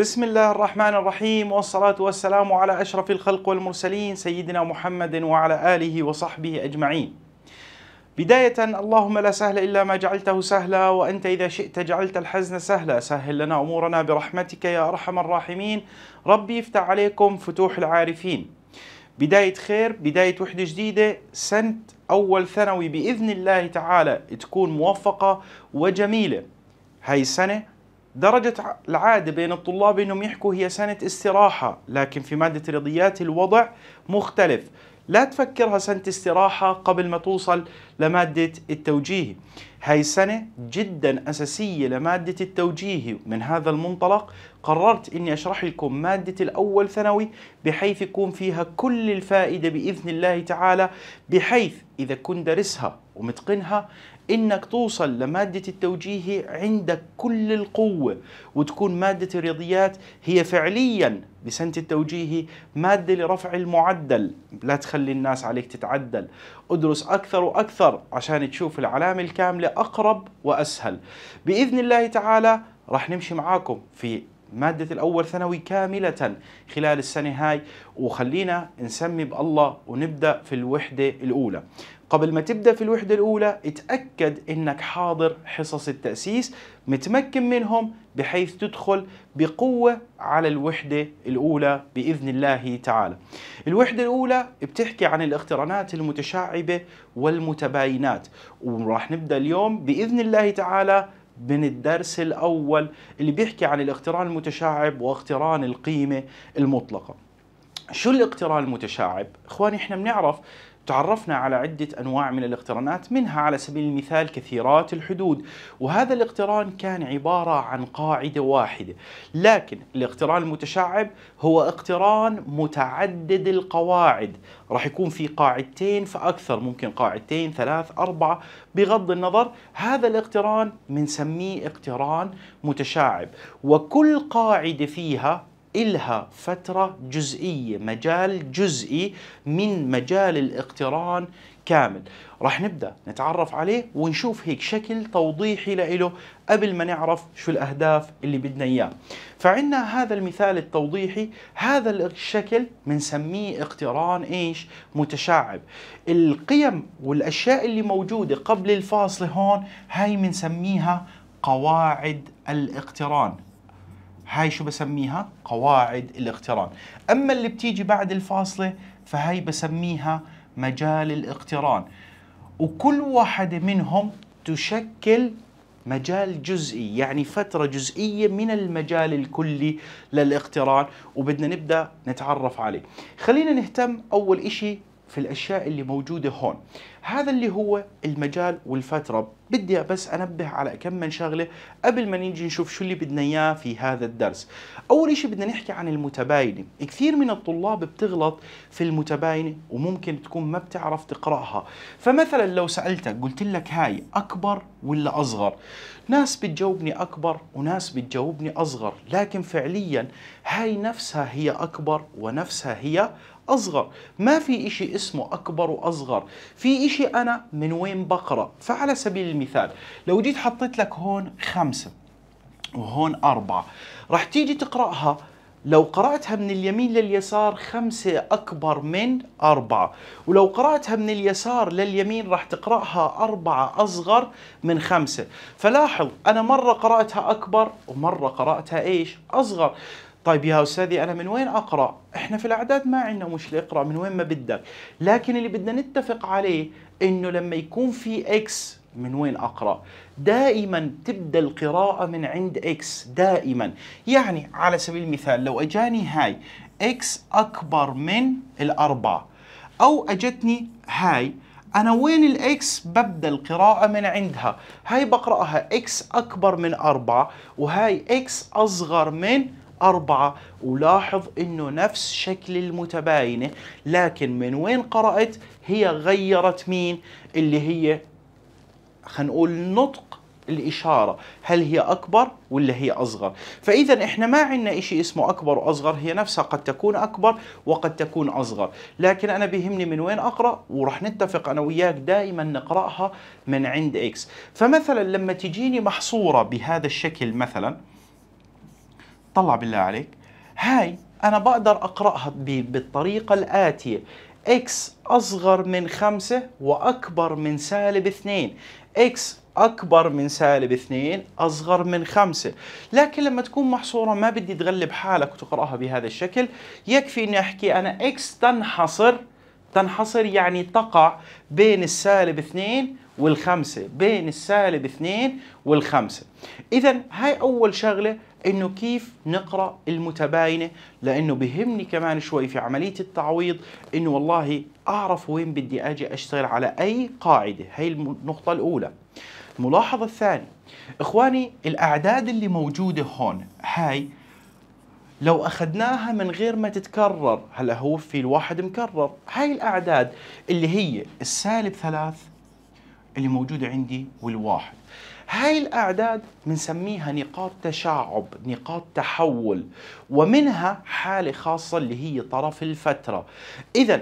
بسم الله الرحمن الرحيم والصلاة والسلام على أشرف الخلق والمرسلين سيدنا محمد وعلى آله وصحبه أجمعين. بداية اللهم لا سهل إلا ما جعلته سهلا وأنت إذا شئت جعلت الحزن سهلا سهل لنا أمورنا برحمتك يا أرحم الراحمين ربي يفتح عليكم فتوح العارفين بداية خير بداية وحدة جديدة سنة أول ثانوي بإذن الله تعالى تكون موفقة وجميلة هاي السنة درجة العادة بين الطلاب انهم يحكوا هي سنة استراحة، لكن في مادة الرياضيات الوضع مختلف، لا تفكرها سنة استراحة قبل ما توصل لمادة التوجيهي. هاي السنة جدا أساسية لمادة التوجيهي، من هذا المنطلق قررت إني أشرح لكم مادة الأول ثانوي بحيث يكون فيها كل الفائدة بإذن الله تعالى، بحيث إذا كنت دارسها ومتقنها انك توصل لماده التوجيهي عندك كل القوه وتكون ماده الرياضيات هي فعليا بسنة التوجيهي مادة لرفع المعدل لا تخلي الناس عليك تتعدل ادرس أكثر وأكثر عشان تشوف العلامة الكاملة أقرب وأسهل بإذن الله تعالى راح نمشي معاكم في مادة الأول ثانوي كاملة خلال السنة هاي وخلينا نسمي بالله ونبدأ في الوحدة الأولى قبل ما تبدأ في الوحدة الأولى اتأكد أنك حاضر حصص التأسيس متمكن منهم بحيث تدخل بقوة على الوحدة الأولى بإذن الله تعالى الوحدة الأولى بتحكي عن الاقترانات المتشعبة والمتباينات وراح نبدأ اليوم بإذن الله تعالى من الدرس الأول اللي بيحكي عن الاقتران المتشعب واقتران القيمة المطلقة شو الاقتران المتشعب؟ اخواني احنا بنعرف تعرفنا على عدة أنواع من الاقترانات منها على سبيل المثال كثيرات الحدود وهذا الاقتران كان عبارة عن قاعدة واحدة لكن الاقتران المتشعب هو اقتران متعدد القواعد راح يكون في قاعدتين فأكثر ممكن قاعدتين ثلاث أربعة بغض النظر هذا الاقتران بنسميه اقتران متشعب وكل قاعدة فيها إلها فترة جزئية مجال جزئي من مجال الاقتران كامل راح نبدأ نتعرف عليه ونشوف هيك شكل توضيحي لإله قبل ما نعرف شو الأهداف اللي بدنا إياه فعندنا هذا المثال التوضيحي هذا الشكل بنسميه اقتران إيش متشعب القيم والأشياء اللي موجودة قبل الفاصلة هون هاي بنسميها قواعد الاقتران هاي شو بسميها قواعد الاقتران اما اللي بتيجي بعد الفاصله فهاي بسميها مجال الاقتران وكل واحده منهم تشكل مجال جزئي يعني فترة جزئية من المجال الكلي للاقتران وبدنا نبدأ نتعرف عليه خلينا نهتم أول إشي في الأشياء اللي موجودة هون هذا اللي هو المجال والفترة بدي بس أنبه على كم من شغلة قبل ما نيجي نشوف شو اللي بدنا إياه في هذا الدرس أول شيء بدنا نحكي عن المتباينة كثير من الطلاب بتغلط في المتباينة وممكن تكون ما بتعرف تقرأها فمثلا لو سألتك قلت لك هاي أكبر ولا أصغر ناس بتجاوبني أكبر وناس بتجاوبني أصغر لكن فعليا هاي نفسها هي أكبر ونفسها هي أصغر ما في إشي اسمه أكبر وأصغر في إشي أنا من وين بقرأ فعلى سبيل المثال لو جيت حطيت لك هون خمسة وهون أربعة راح تيجي تقرأها لو قرأتها من اليمين لليسار خمسة أكبر من أربعة ولو قرأتها من اليسار لليمين راح تقرأها أربعة أصغر من خمسة فلاحظ أنا مرة قرأتها أكبر ومرة قرأتها إيش أصغر طيب يا استاذي انا من وين اقرا؟ احنا في الاعداد ما عندنا مشكله اقرا من وين ما بدك، لكن اللي بدنا نتفق عليه انه لما يكون في اكس من وين اقرا؟ دائما تبدا القراءه من عند اكس دائما، يعني على سبيل المثال لو اجاني هاي اكس اكبر من الاربعه او اجتني هاي أنا وين الإكس ببدأ القراءة من عندها هاي بقرأها إكس أكبر من أربعة وهاي إكس أصغر من أربعة ولاحظ أنه نفس شكل المتباينة لكن من وين قرأت هي غيرت مين اللي هي هنقول نطق الإشارة هل هي أكبر ولا هي أصغر فإذا إحنا ما عندنا شيء اسمه أكبر وأصغر هي نفسها قد تكون أكبر وقد تكون أصغر لكن أنا بيهمني من وين أقرأ ورح نتفق أنا وياك دائما نقرأها من عند إكس فمثلا لما تجيني محصورة بهذا الشكل مثلا طلع بالله عليك هاي أنا بقدر أقرأها بالطريقة الآتية x أصغر من خمسة وأكبر من سالب اثنين x أكبر من سالب اثنين أصغر من خمسة لكن لما تكون محصورة ما بدي تغلب حالك وتقرأها بهذا الشكل يكفي أني أحكي أنا x تنحصر تنحصر يعني تقع بين السالب اثنين والخمسة بين السالب اثنين والخمسة إذا هاي أول شغلة انه كيف نقرا المتباينه لانه بهمني كمان شوي في عمليه التعويض انه والله اعرف وين بدي اجي اشتغل على اي قاعده هي النقطه الاولى الملاحظه الثانيه اخواني الاعداد اللي موجوده هون هاي لو اخذناها من غير ما تتكرر هلا هو في الواحد مكرر هاي الاعداد اللي هي السالب ثلاث اللي موجوده عندي والواحد هاي الأعداد بنسميها نقاط تشعب نقاط تحول ومنها حالة خاصة اللي هي طرف الفترة إذا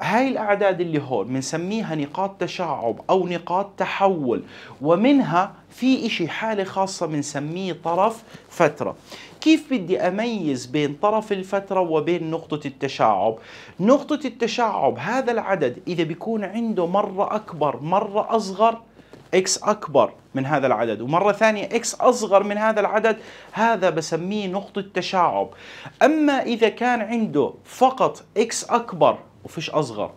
هاي الأعداد اللي هون بنسميها نقاط تشعب أو نقاط تحول ومنها في إشي حالة خاصة بنسميه طرف فترة كيف بدي أميز بين طرف الفترة وبين نقطة التشعب نقطة التشعب هذا العدد إذا بيكون عنده مرة أكبر مرة أصغر اكس اكبر من هذا العدد ومره ثانيه اكس اصغر من هذا العدد هذا بسميه نقطه تشعب اما اذا كان عنده فقط اكس اكبر وفيش اصغر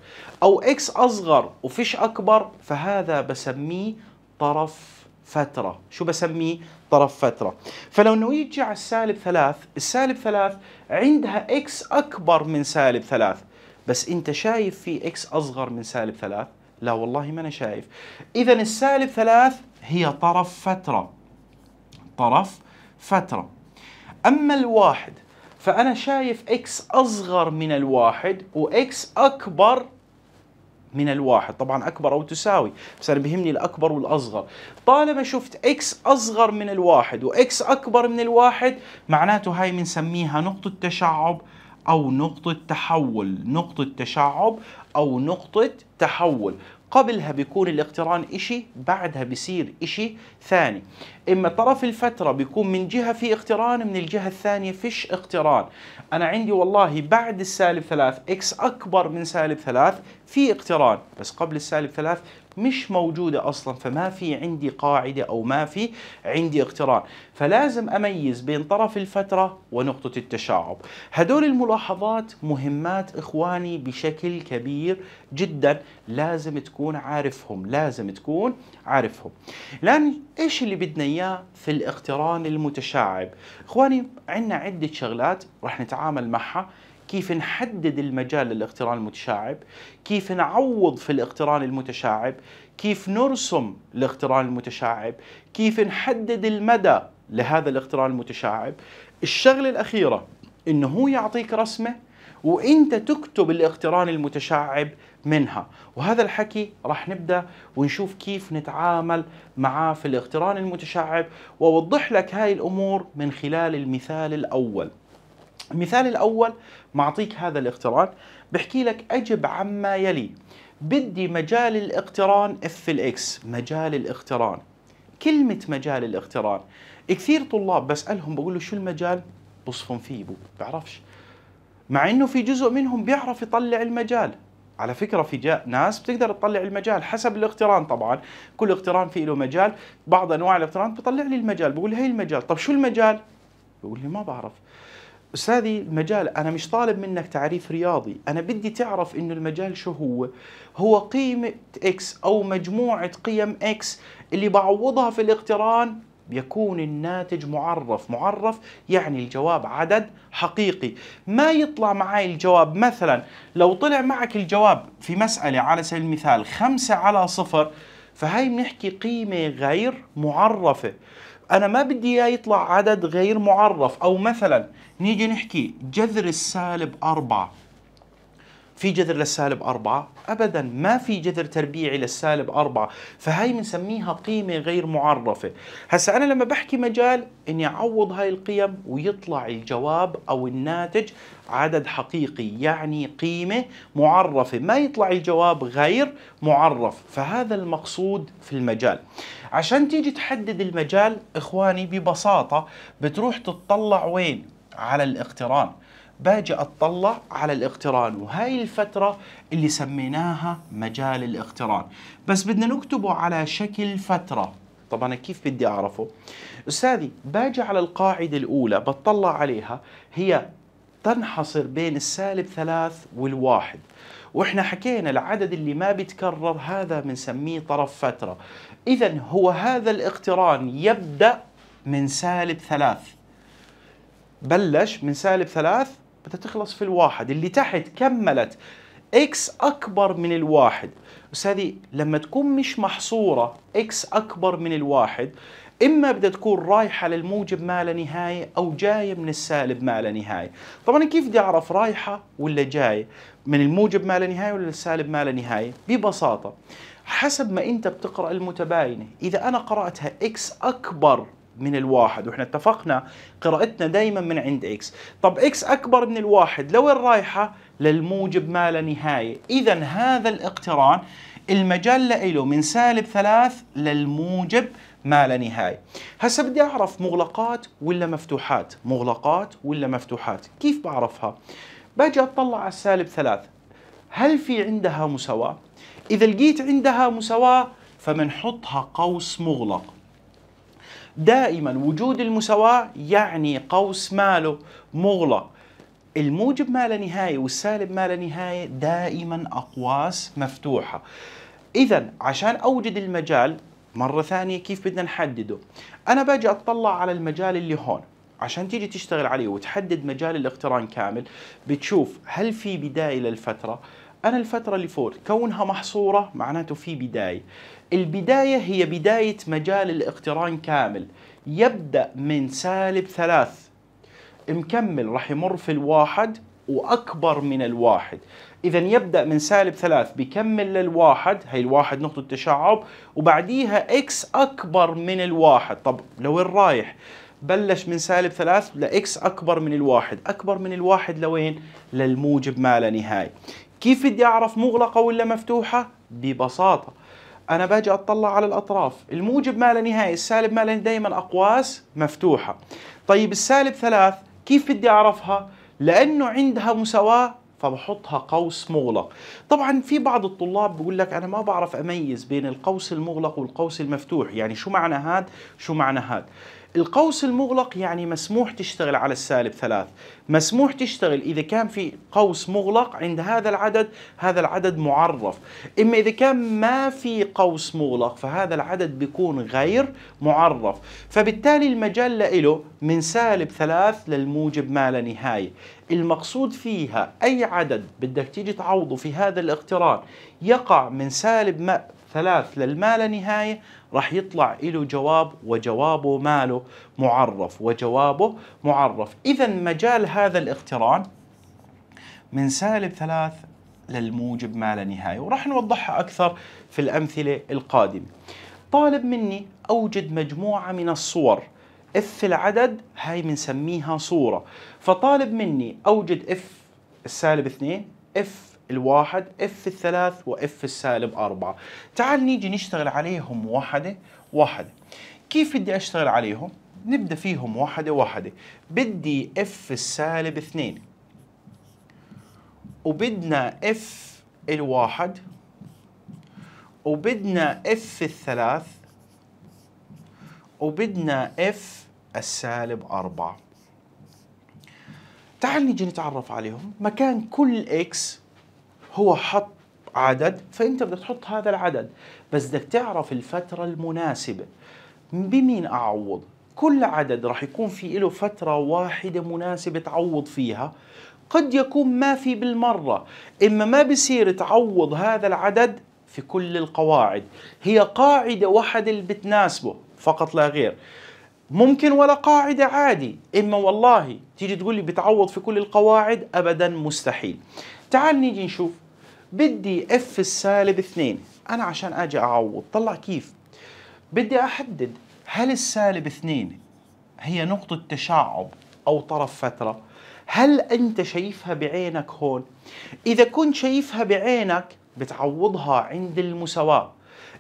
او اكس اصغر وفيش اكبر فهذا بسميه طرف فترة شو بسميه طرف فترة فلو نيجي على السالب ثلاث السالب ثلاث عندها اكس أكبر من سالب ثلاث بس انت شايف في اكس أصغر من سالب ثلاث لا والله ما أنا شايف إذا السالب ثلاث هي طرف فترة طرف فترة أما الواحد فأنا شايف إكس أصغر من الواحد وإكس أكبر من الواحد طبعا أكبر أو تساوي بس أنا بيهمني الأكبر والأصغر طالما شفت إكس أصغر من الواحد وإكس أكبر من الواحد معناته هاي بنسميها نقطة تشعب أو نقطة تحول نقطة تشعب أو نقطة تحول قبلها بيكون الاقتران إشي بعدها بيصير إشي ثاني اما طرف الفتره بيكون من جهه في اقتران من الجهه الثانيه فيش اقتران انا عندي والله بعد السالب ثلاث اكس اكبر من سالب ثلاث في اقتران بس قبل السالب ثلاث مش موجودة أصلا فما في عندي قاعدة أو ما في عندي اقتران فلازم أميز بين طرف الفترة ونقطة التشعب هدول الملاحظات مهمات إخواني بشكل كبير جدا لازم تكون عارفهم لازم تكون عارفهم لأن إيش اللي بدنا اياه في الاقتران المتشعب اخواني عندنا عده شغلات راح نتعامل معها كيف نحدد المجال للاقتران المتشعب كيف نعوض في الاقتران المتشعب كيف نرسم الاقتران المتشعب كيف نحدد المدى لهذا الاقتران المتشعب الشغله الاخيره انه هو يعطيك رسمه وانت تكتب الاقتران المتشعب منها وهذا الحكي راح نبدأ ونشوف كيف نتعامل معاه في الاقتران المتشعب وأوضح لك هاي الأمور من خلال المثال الأول المثال الأول معطيك هذا الاقتران بحكي لك أجب عما يلي بدي مجال الاقتران اف الاكس مجال الاقتران كلمة مجال الاقتران كثير طلاب بسألهم بقول له شو المجال بصفن فيه بو بعرفش مع انه في جزء منهم بيعرف يطلع المجال على فكره في جاء ناس بتقدر تطلع المجال حسب الاقتران طبعا كل اقتران فيه له مجال بعض انواع الاقتران بيطلع لي المجال بقول هي المجال طب شو المجال بقول لي ما بعرف استاذي المجال انا مش طالب منك تعريف رياضي انا بدي تعرف انه المجال شو هو هو قيمه اكس او مجموعه قيم اكس اللي بعوضها في الاقتران يكون الناتج معرف معرف يعني الجواب عدد حقيقي ما يطلع معي الجواب مثلا لو طلع معك الجواب في مسألة على سبيل المثال خمسة على صفر فهي بنحكي قيمة غير معرفة أنا ما بدي إياه يطلع عدد غير معرف أو مثلا نيجي نحكي جذر السالب أربعة في جذر للسالب أربعة أبدا ما في جذر تربيعي للسالب أربعة فهي بنسميها قيمة غير معرفة هسا أنا لما بحكي مجال إني أعوض هاي القيم ويطلع الجواب أو الناتج عدد حقيقي يعني قيمة معرفة ما يطلع الجواب غير معرف فهذا المقصود في المجال عشان تيجي تحدد المجال إخواني ببساطة بتروح تطلع وين على الاقتران باجي اطلع على الاقتران وهي الفترة اللي سميناها مجال الاقتران بس بدنا نكتبه على شكل فترة طب انا كيف بدي اعرفه استاذي باجي على القاعدة الاولى بطلع عليها هي تنحصر بين السالب ثلاث والواحد واحنا حكينا العدد اللي ما بيتكرر هذا بنسميه طرف فترة اذا هو هذا الاقتران يبدأ من سالب ثلاث بلش من سالب ثلاث بدها تخلص في الواحد اللي تحت كملت اكس اكبر من الواحد استاذي لما تكون مش محصوره اكس اكبر من الواحد اما بدها تكون رايحه للموجب ما لا نهايه او جايه من السالب ما لا نهايه طبعا كيف بدي اعرف رايحه ولا جايه من الموجب ما لا نهايه ولا السالب ما لا نهايه ببساطه حسب ما انت بتقرا المتباينه اذا انا قراتها اكس اكبر من الواحد واحنا اتفقنا قراءتنا دايما من عند اكس طب اكس اكبر من الواحد لوين رايحة للموجب ما لا نهاية اذا هذا الاقتران المجال له من سالب ثلاث للموجب ما لا نهاية هسا بدي أعرف مغلقات ولا مفتوحات مغلقات ولا مفتوحات كيف بعرفها باجي أطلع على السالب ثلاث هل في عندها مساواة إذا لقيت عندها مساواة فبنحطها قوس مغلق دائما وجود المساواة يعني قوس ماله مغلق الموجب ما لا نهاية والسالب ما لا نهاية دائما أقواس مفتوحة إذا عشان أوجد المجال مرة ثانية كيف بدنا نحدده أنا باجي أطلع على المجال اللي هون عشان تيجي تشتغل عليه وتحدد مجال الاقتران كامل بتشوف هل في بداية للفترة انا الفتره اللي فوت كونها محصوره معناته في بدايه البدايه هي بدايه مجال الاقتران كامل يبدا من سالب ثلاث مكمل راح يمر في الواحد واكبر من الواحد اذا يبدا من سالب ثلاث بكمل للواحد هي الواحد نقطه تشعب وبعديها اكس اكبر من الواحد طب لوين رايح بلش من سالب ثلاث لإكس أكبر من الواحد أكبر من الواحد لوين؟ للموجب ما لا نهاية كيف بدي اعرف مغلقه ولا مفتوحه ببساطه انا باجي اطلع على الاطراف الموجب ما لا نهايه السالب ما لا دائما اقواس مفتوحه طيب السالب ثلاث كيف بدي اعرفها لانه عندها مساواه فبحطها قوس مغلق طبعا في بعض الطلاب بيقول لك انا ما بعرف اميز بين القوس المغلق والقوس المفتوح يعني شو معنى هاد شو معنى هذا القوس المغلق يعني مسموح تشتغل على السالب ثلاث مسموح تشتغل إذا كان في قوس مغلق عند هذا العدد هذا العدد معرف إما إذا كان ما في قوس مغلق فهذا العدد بيكون غير معرف فبالتالي المجال له من سالب ثلاث للموجب ما لا نهاية المقصود فيها أي عدد بدك تيجي تعوضه في هذا الاقتران يقع من سالب ما ثلاث للمال نهاية راح يطلع له جواب وجوابه ماله معرف وجوابه معرف إذا مجال هذا الاقتران من سالب ثلاث للموجب ما لا نهاية وراح نوضحها أكثر في الأمثلة القادمة طالب مني أوجد مجموعة من الصور اف العدد هاي بنسميها صورة فطالب مني أوجد اف السالب 2 اف الواحد اف الثلاث واف السالب أربعة تعال نيجي نشتغل عليهم واحدة واحدة كيف بدي أشتغل عليهم؟ نبدأ فيهم واحدة واحدة بدي اف السالب اثنين وبدنا اف الواحد وبدنا اف الثلاث وبدنا اف السالب أربعة تعال نيجي نتعرف عليهم مكان كل اكس هو حط عدد فانت بدك تحط هذا العدد بس بدك تعرف الفتره المناسبه بمين اعوض كل عدد راح يكون في له فتره واحده مناسبه تعوض فيها قد يكون ما في بالمره اما ما بصير تعوض هذا العدد في كل القواعد هي قاعده واحده اللي بتناسبه فقط لا غير ممكن ولا قاعدة عادي إما والله تيجي تقول لي بتعوض في كل القواعد أبدا مستحيل تعال نيجي نشوف بدي اف السالب 2 انا عشان اجي اعوض طلع كيف بدي احدد هل السالب 2 هي نقطة تشعب او طرف فترة هل انت شايفها بعينك هون اذا كنت شايفها بعينك بتعوضها عند المساواة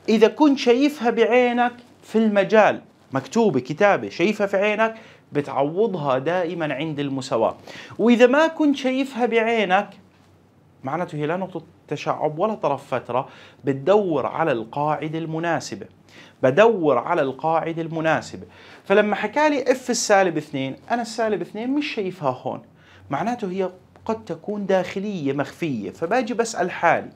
اذا كنت شايفها بعينك في المجال مكتوبة كتابة شايفها في عينك بتعوضها دائما عند المساواة وإذا ما كنت شايفها بعينك معناته هي لا نقطة تشعب ولا طرف فترة بتدور على القاعدة المناسبة بدور على القاعدة المناسبة فلما حكى لي اف السالب 2 أنا السالب 2 مش شايفها هون معناته هي قد تكون داخلية مخفية فباجي بسأل حالي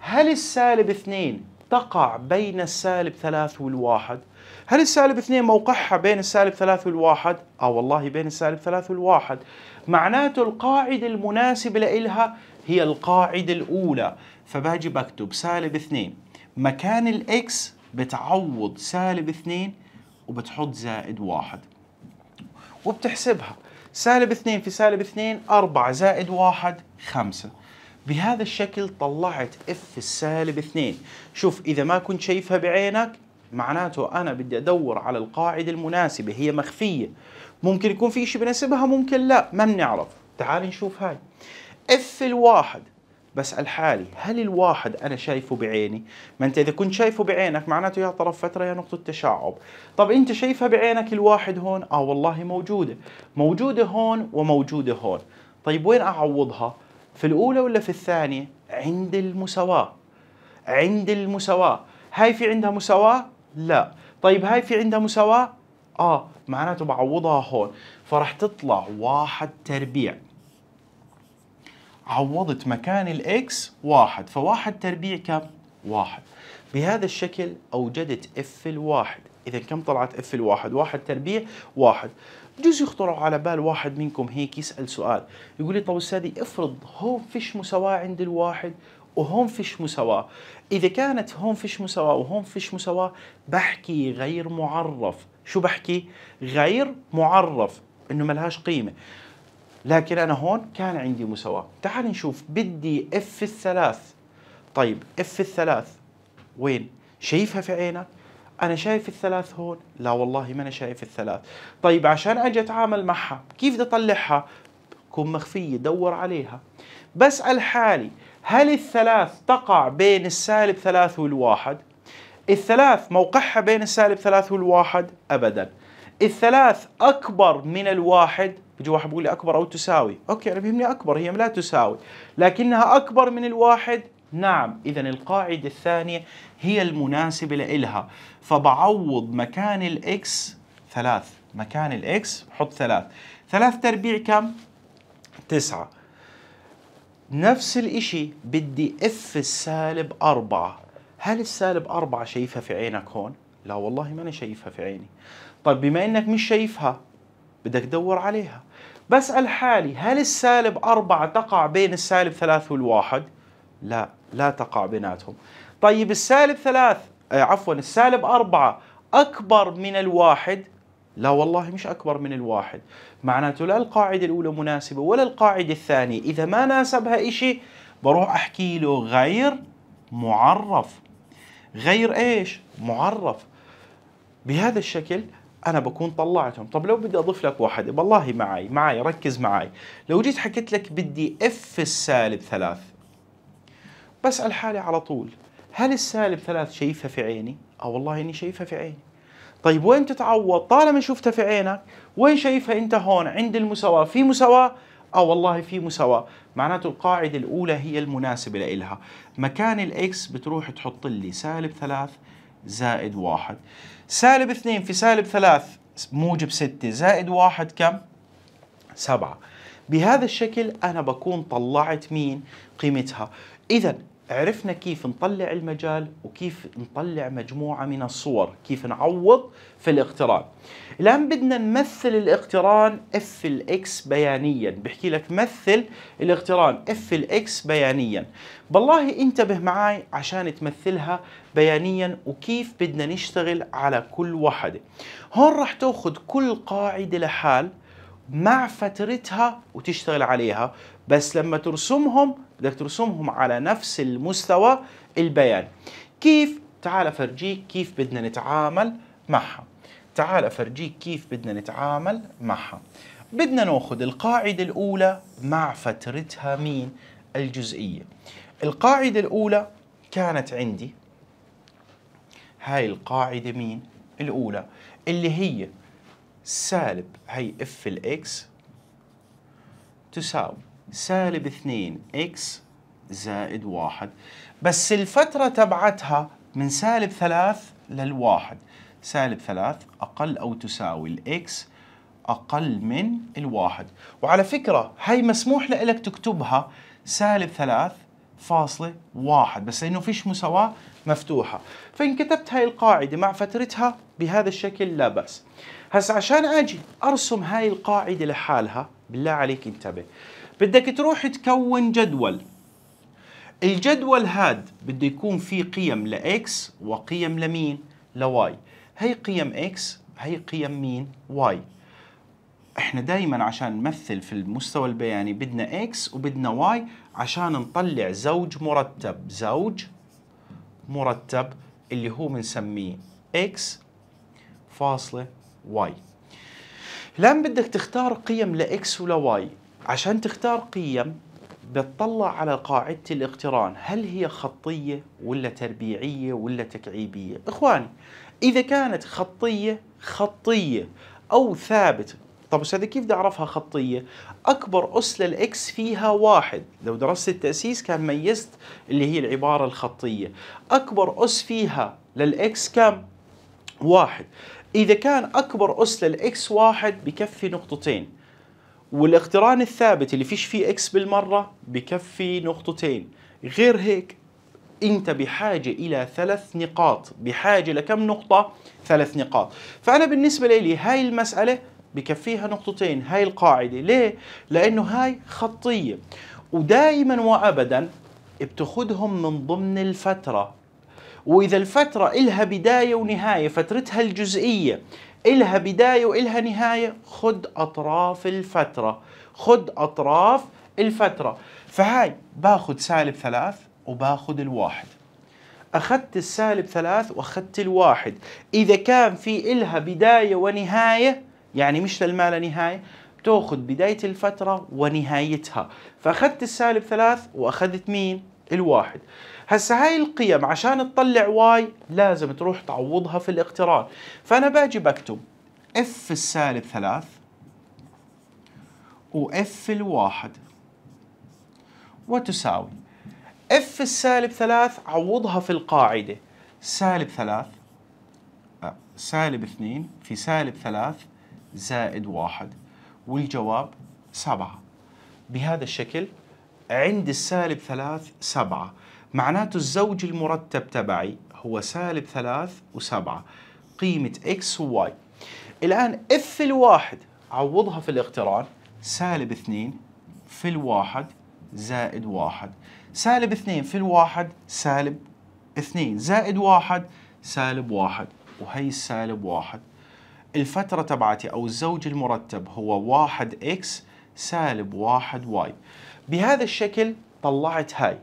هل السالب 2 تقع بين السالب 3 والواحد؟ هل السالب 2 موقعها بين السالب 3 والواحد؟ اه والله بين السالب 3 والواحد معناته القاعدة المناسبة لإلها هي القاعدة الأولى فباجي بكتب سالب 2 مكان الإكس بتعوض سالب 2 وبتحط زائد 1 وبتحسبها سالب 2 في سالب 2 4 زائد 1 5 بهذا الشكل طلعت اف السالب 2 شوف اذا ما كنت شايفها بعينك معناته انا بدي ادور على القاعده المناسبه هي مخفيه ممكن يكون في شيء بناسبها ممكن لا ما بنعرف تعال نشوف هاي اف الواحد بسأل حالي هل الواحد أنا شايفه بعيني؟ ما أنت إذا كنت شايفه بعينك معناته يا طرف فترة يا نقطة تشعب طب أنت شايفها بعينك الواحد هون؟ آه والله موجودة موجودة هون وموجودة هون طيب وين أعوضها؟ في الأولى ولا في الثانية؟ عند المساواة عند المساواة هاي في عندها مساواة؟ لا طيب هاي في عندها مساواة؟ آه معناته بعوضها هون فرح تطلع واحد تربيع عوضت مكان الاكس واحد فواحد تربيع كم؟ واحد بهذا الشكل أوجدت اف الواحد إذا كم طلعت اف الواحد؟ واحد تربيع واحد بجوز يخطر على بال واحد منكم هيك يسأل سؤال يقول لي طب أستاذي افرض هون فيش مساواة عند الواحد وهون فيش مساواة إذا كانت هون فيش مساواة وهون فيش مساواة بحكي غير معرف شو بحكي؟ غير معرف إنه ملهاش قيمة لكن انا هون كان عندي مساواه تعال نشوف بدي اف الثلاث طيب اف الثلاث وين شايفها في عينك انا شايف الثلاث هون لا والله ما انا شايف الثلاث طيب عشان اجي اتعامل معها كيف بدي اطلعها كون مخفيه دور عليها بسال حالي هل الثلاث تقع بين السالب ثلاث والواحد الثلاث موقعها بين السالب ثلاث والواحد ابدا الثلاث اكبر من الواحد بيجي واحد بيقول لي اكبر او تساوي اوكي انا بيهمني اكبر هي لا تساوي لكنها اكبر من الواحد نعم اذا القاعده الثانيه هي المناسبه لإلها فبعوض مكان الاكس ثلاث مكان الاكس بحط ثلاث ثلاث تربيع كم تسعة نفس الاشي بدي اف السالب أربعة هل السالب أربعة شايفها في عينك هون؟ لا والله ما أنا شايفها في عيني طيب بما إنك مش شايفها بدك تدور عليها بسأل حالي هل السالب أربعة تقع بين السالب ثلاث والواحد؟ لا لا تقع بيناتهم طيب السالب ثلاث آه، عفوا السالب أربعة أكبر من الواحد لا والله مش أكبر من الواحد معناته لا القاعدة الأولى مناسبة ولا القاعدة الثانية إذا ما ناسبها إشي بروح أحكي له غير معرف غير إيش معرف بهذا الشكل انا بكون طلعتهم طب لو بدي اضيف لك واحد بالله معي معي ركز معي لو جيت حكيت لك بدي اف السالب ثلاث بسال حالي على طول هل السالب ثلاث شايفها في عيني اه والله اني شايفها في عيني طيب وين تتعوض طالما شفتها في عينك وين شايفها انت هون عند المساواه في مساواه اه والله في مساواة معناته القاعدة الأولى هي المناسبة لإلها مكان الإكس بتروح تحط لي سالب ثلاث زائد واحد سالب 2 في سالب 3 موجب 6 زائد 1 كم؟ 7 بهذا الشكل أنا بكون طلعت مين؟ قيمتها إذا عرفنا كيف نطلع المجال وكيف نطلع مجموعة من الصور كيف نعوض في الاقتران الآن بدنا نمثل الاقتران اف الاكس بيانيا بحكي لك مثل الاقتران اف الاكس بيانيا بالله انتبه معي عشان تمثلها بيانيا وكيف بدنا نشتغل على كل واحدة هون راح تاخذ كل قاعدة لحال مع فترتها وتشتغل عليها بس لما ترسمهم بدك ترسمهم على نفس المستوى البيان كيف تعال فرجيك كيف بدنا نتعامل معها تعال فرجيك كيف بدنا نتعامل معها بدنا ناخذ القاعدة الأولى مع فترتها مين الجزئية القاعدة الأولى كانت عندي هاي القاعدة مين الأولى اللي هي سالب هي اف الاكس تساوي سالب 2 اكس زائد 1 بس الفترة تبعتها من سالب 3 للواحد سالب 3 أقل أو تساوي الإكس أقل من الواحد وعلى فكرة هاي مسموح لك تكتبها سالب 3 فاصلة واحد بس لأنه فيش مساواة مفتوحة فإن كتبت هاي القاعدة مع فترتها بهذا الشكل لا بأس هسا عشان أجي أرسم هاي القاعدة لحالها بالله عليك انتبه بدك تروح تكون جدول الجدول هاد بده يكون فيه قيم لإكس وقيم لمين؟ لواي هي قيم إكس هي قيم مين؟ واي احنا دايما عشان نمثل في المستوى البياني بدنا إكس وبدنا واي عشان نطلع زوج مرتب زوج مرتب اللي هو بنسميه إكس فاصلة واي الان بدك تختار قيم لإكس ولواي عشان تختار قيم بتطلع على قاعدة الاقتران هل هي خطية ولا تربيعية ولا تكعيبية إخواني إذا كانت خطية خطية أو ثابت طب استاذ كيف بدي اعرفها خطيه؟ اكبر اس للاكس فيها واحد، لو درست التاسيس كان ميزت اللي هي العباره الخطيه، اكبر اس فيها للاكس كم؟ واحد، اذا كان اكبر اس للاكس واحد بكفي نقطتين، والاقتران الثابت اللي فيش فيه اكس بالمرة بكفي نقطتين غير هيك انت بحاجة الى ثلاث نقاط بحاجة لكم نقطة ثلاث نقاط فانا بالنسبة لي هاي المسألة بكفيها نقطتين هاي القاعدة ليه؟ لانه هاي خطية ودائما وابدا بتاخدهم من ضمن الفترة وإذا الفترة إلها بداية ونهاية فترتها الجزئية إلها بداية وإلها نهاية خد أطراف الفترة خد أطراف الفترة فهاي باخد سالب ثلاث وباخد الواحد أخذت السالب ثلاث وأخذت الواحد إذا كان في إلها بداية ونهاية يعني مش للما لا نهاية تأخذ بداية الفترة ونهايتها فأخذت السالب ثلاث وأخذت مين؟ الواحد هسه هاي القيم عشان تطلع واي لازم تروح تعوضها في الاقتران فأنا باجي بكتب اف السالب ثلاث واف الواحد وتساوي اف السالب ثلاث عوضها في القاعدة سالب ثلاث آه، سالب اثنين في سالب ثلاث زائد واحد والجواب سبعة بهذا الشكل عند السالب ثلاث سبعة معناته الزوج المرتب تبعي هو سالب ثلاث وسبعة قيمة x و y الآن اف الواحد عوضها في الاقتران سالب اثنين في الواحد زائد واحد سالب اثنين في الواحد سالب اثنين زائد واحد سالب واحد وهي السالب واحد الفترة تبعتي أو الزوج المرتب هو واحد x سالب واحد y بهذا الشكل طلعت هاي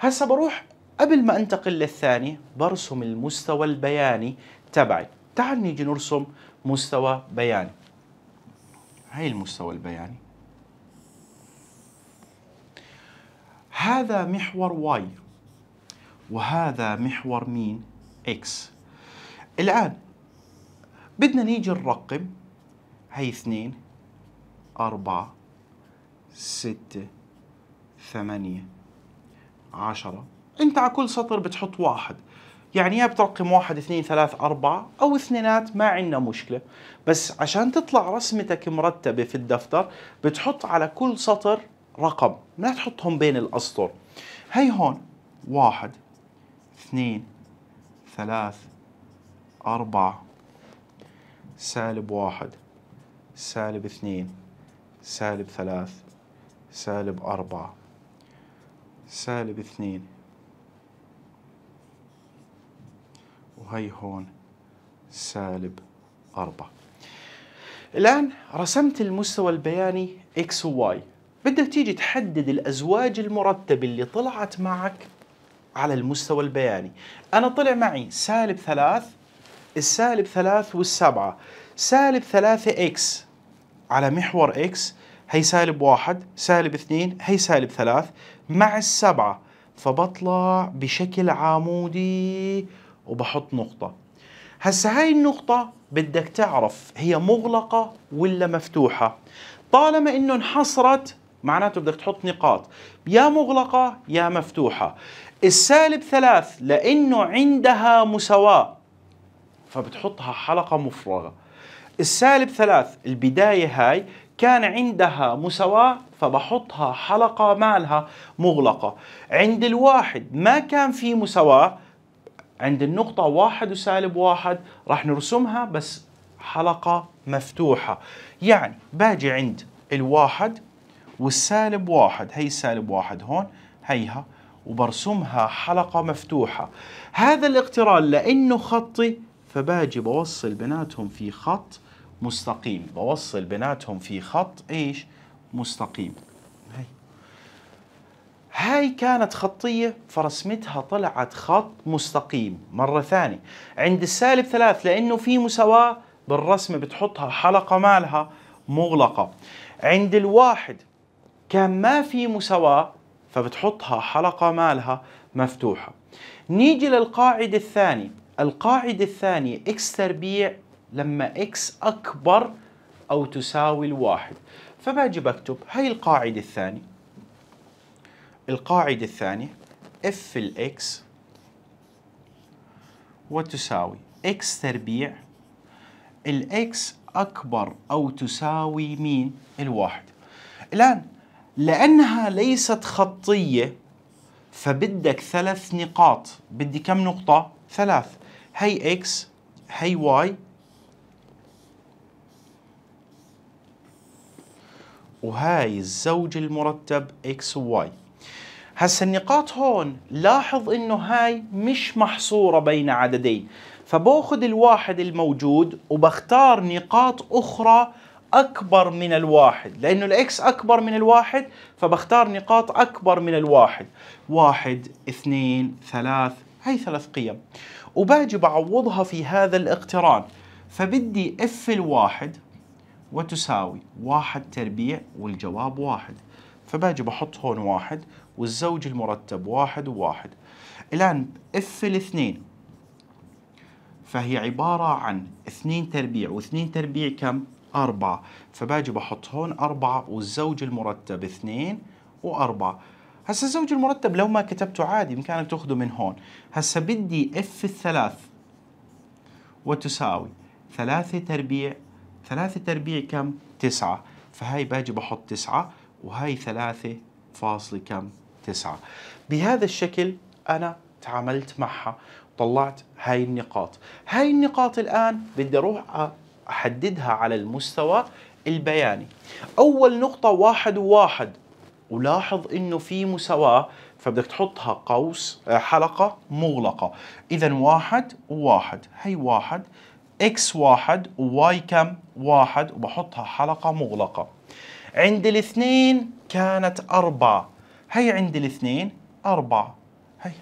هسه بروح قبل ما انتقل للثاني برسم المستوى البياني تبعي تعال نيجي نرسم مستوى بياني هاي المستوى البياني هذا محور واي وهذا محور مين اكس الآن بدنا نيجي نرقم هي اثنين أربعة ستة ثمانية عشرة أنت على كل سطر بتحط واحد يعني يا بترقم واحد اثنين ثلاث أربعة أو اثنينات ما عندنا مشكلة بس عشان تطلع رسمتك مرتبة في الدفتر بتحط على كل سطر رقم ما تحطهم بين الأسطر هي هون واحد اثنين ثلاث أربعة سالب واحد سالب اثنين سالب ثلاث سالب أربعة سالب اثنين وهي هون سالب أربعة الآن رسمت المستوى البياني X و Y بدك تيجي تحدد الأزواج المرتبة اللي طلعت معك على المستوى البياني أنا طلع معي سالب ثلاث السالب ثلاث والسبعة سالب ثلاثة X على محور X هي سالب واحد سالب اثنين هي سالب ثلاث مع السبعة فبطلع بشكل عمودي وبحط نقطة هسه هاي النقطة بدك تعرف هي مغلقة ولا مفتوحة طالما انه انحصرت معناته بدك تحط نقاط يا مغلقة يا مفتوحة السالب ثلاث لأنه عندها مساواة فبتحطها حلقة مفرغة السالب ثلاث البداية هاي كان عندها مساواة فبحطها حلقة مالها مغلقة عند الواحد ما كان في مساواة عند النقطة واحد وسالب واحد راح نرسمها بس حلقة مفتوحة يعني باجي عند الواحد والسالب واحد هي السالب واحد هون هيها وبرسمها حلقة مفتوحة هذا الاقتران لأنه خطي فباجي بوصل بيناتهم في خط مستقيم بوصل بيناتهم في خط ايش مستقيم هاي هاي كانت خطية فرسمتها طلعت خط مستقيم مرة ثانية عند السالب ثلاث لأنه في مساواة بالرسمة بتحطها حلقة مالها مغلقة عند الواحد كان ما في مساواة فبتحطها حلقة مالها مفتوحة نيجي للقاعدة الثانية القاعدة الثانية x تربيع لما اكس اكبر او تساوي الواحد فباجي بكتب هاي القاعده الثانيه القاعده الثانيه اف الاكس وتساوي اكس تربيع الاكس اكبر او تساوي مين الواحد الان لانها ليست خطيه فبدك ثلاث نقاط بدي كم نقطه ثلاث هي اكس هي واي وهاي الزوج المرتب اكس وواي هسا النقاط هون لاحظ انه هاي مش محصورة بين عددين فباخذ الواحد الموجود وبختار نقاط اخرى اكبر من الواحد لانه الاكس اكبر من الواحد فبختار نقاط اكبر من الواحد واحد اثنين ثلاث هاي ثلاث قيم وباجي بعوضها في هذا الاقتران فبدي اف الواحد وتساوي واحد تربيع والجواب واحد فباجي بحط هون واحد والزوج المرتب واحد وواحد الآن اف الاثنين فهي عبارة عن اثنين تربيع واثنين تربيع كم؟ أربعة فباجي بحط هون أربعة والزوج المرتب اثنين وأربعة هسا الزوج المرتب لو ما كتبته عادي بإمكانك تأخذه من هون هسا بدي اف الثلاث وتساوي ثلاثة تربيع ثلاثة تربيع كم؟ تسعة فهاي باجي بحط تسعة وهاي ثلاثة فاصل كم؟ تسعة بهذا الشكل أنا تعاملت معها طلعت هاي النقاط هاي النقاط الآن بدي أروح أحددها على المستوى البياني أول نقطة واحد وواحد ولاحظ انه في مساواة فبدك تحطها قوس آه، حلقة مغلقة إذا واحد وواحد هي واحد اكس واحد وواي كم واحد وبحطها حلقة مغلقة عند الاثنين كانت أربعة هي عند الاثنين أربعة هي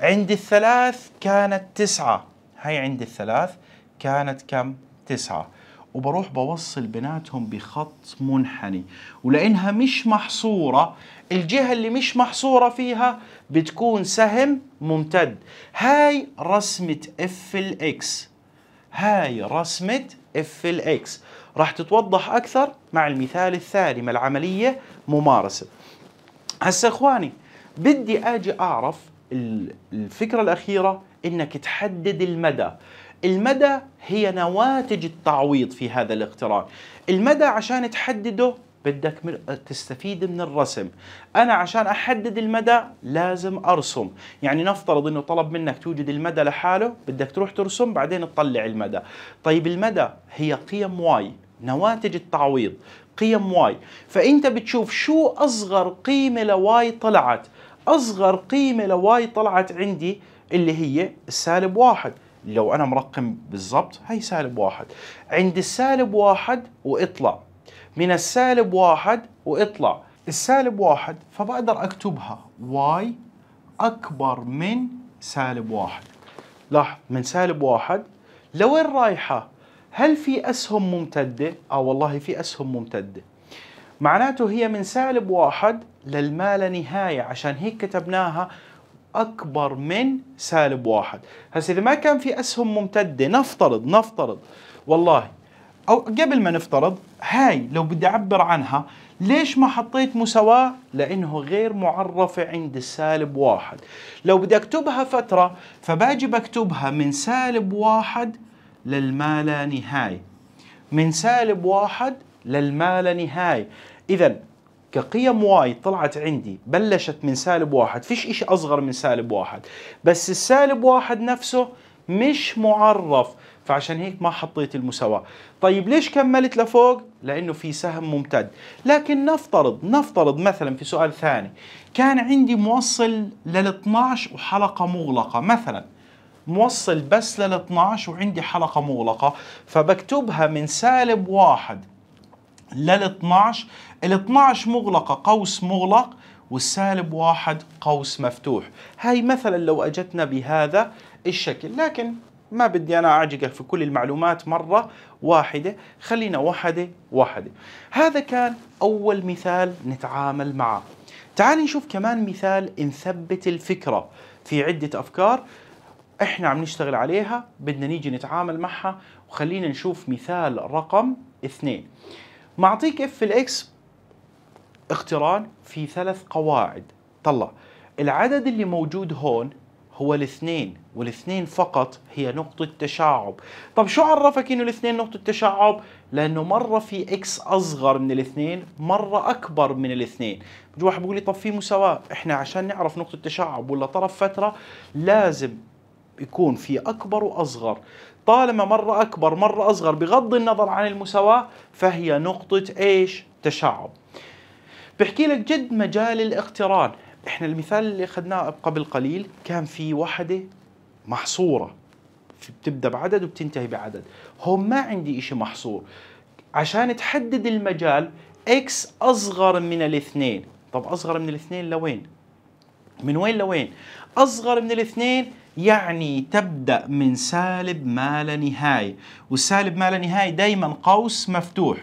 عند الثلاث كانت تسعة هي عند الثلاث كانت كم تسعة وبروح بوصل بيناتهم بخط منحني ولأنها مش محصورة الجهة اللي مش محصورة فيها بتكون سهم ممتد هاي رسمة اف الاكس هاي رسمة اف الاكس راح تتوضح اكثر مع المثال الثاني مع العملية ممارسة هسا اخواني بدي اجي اعرف الفكرة الاخيرة انك تحدد المدى المدى هي نواتج التعويض في هذا الاقتران المدى عشان تحدده بدك من تستفيد من الرسم انا عشان احدد المدى لازم ارسم يعني نفترض انه طلب منك توجد المدى لحاله بدك تروح ترسم بعدين تطلع المدى طيب المدى هي قيم واي نواتج التعويض قيم واي فانت بتشوف شو اصغر قيمه لواي طلعت اصغر قيمه لواي طلعت عندي اللي هي السالب واحد لو انا مرقم بالضبط هي سالب واحد عند السالب واحد واطلع من السالب واحد واطلع السالب واحد فبقدر اكتبها واي اكبر من سالب واحد لاحظ من سالب واحد لوين رايحه هل في اسهم ممتده اه والله في اسهم ممتده معناته هي من سالب واحد للما لا نهايه عشان هيك كتبناها اكبر من سالب واحد هسه اذا ما كان في اسهم ممتده نفترض نفترض والله او قبل ما نفترض هاي لو بدي اعبر عنها ليش ما حطيت مساواة؟ لأنه غير معرفة عند السالب واحد لو بدي أكتبها فترة فباجي بكتبها من سالب واحد للمالا نهاية من سالب واحد للمالا نهاية إذا كقيم واي طلعت عندي بلشت من سالب واحد فيش إشي أصغر من سالب واحد بس السالب واحد نفسه مش معرف فعشان هيك ما حطيت المساواة طيب ليش كملت لفوق لأنه في سهم ممتد لكن نفترض نفترض مثلا في سؤال ثاني كان عندي موصل لل12 وحلقة مغلقة مثلا موصل بس لل12 وعندي حلقة مغلقة فبكتبها من سالب واحد لل12 ال12 مغلقة قوس مغلق والسالب واحد قوس مفتوح هاي مثلا لو أجتنا بهذا الشكل لكن ما بدي انا اعجقك في كل المعلومات مره واحده خلينا واحده واحده هذا كان اول مثال نتعامل معه تعال نشوف كمان مثال نثبت الفكره في عده افكار احنا عم نشتغل عليها بدنا نيجي نتعامل معها وخلينا نشوف مثال رقم اثنين معطيك اف الاكس اقتران في ثلاث قواعد طلع العدد اللي موجود هون هو الاثنين والاثنين فقط هي نقطة تشعب طب شو عرفك انه الاثنين نقطة تشعب لانه مرة في اكس اصغر من الاثنين مرة اكبر من الاثنين بجي واحد بيقول لي طب في مساواة احنا عشان نعرف نقطة تشعب ولا طرف فترة لازم يكون في اكبر واصغر طالما مرة اكبر مرة اصغر بغض النظر عن المساواة فهي نقطة ايش تشعب بحكي لك جد مجال الاقتران احنا المثال اللي اخذناه قبل قليل كان في وحده محصوره بتبدا بعدد وبتنتهي بعدد هون ما عندي إشي محصور عشان تحدد المجال اكس اصغر من الاثنين طب اصغر من الاثنين لوين من وين لوين اصغر من الاثنين يعني تبدا من سالب ما لا نهايه والسالب ما لا نهايه دائما قوس مفتوح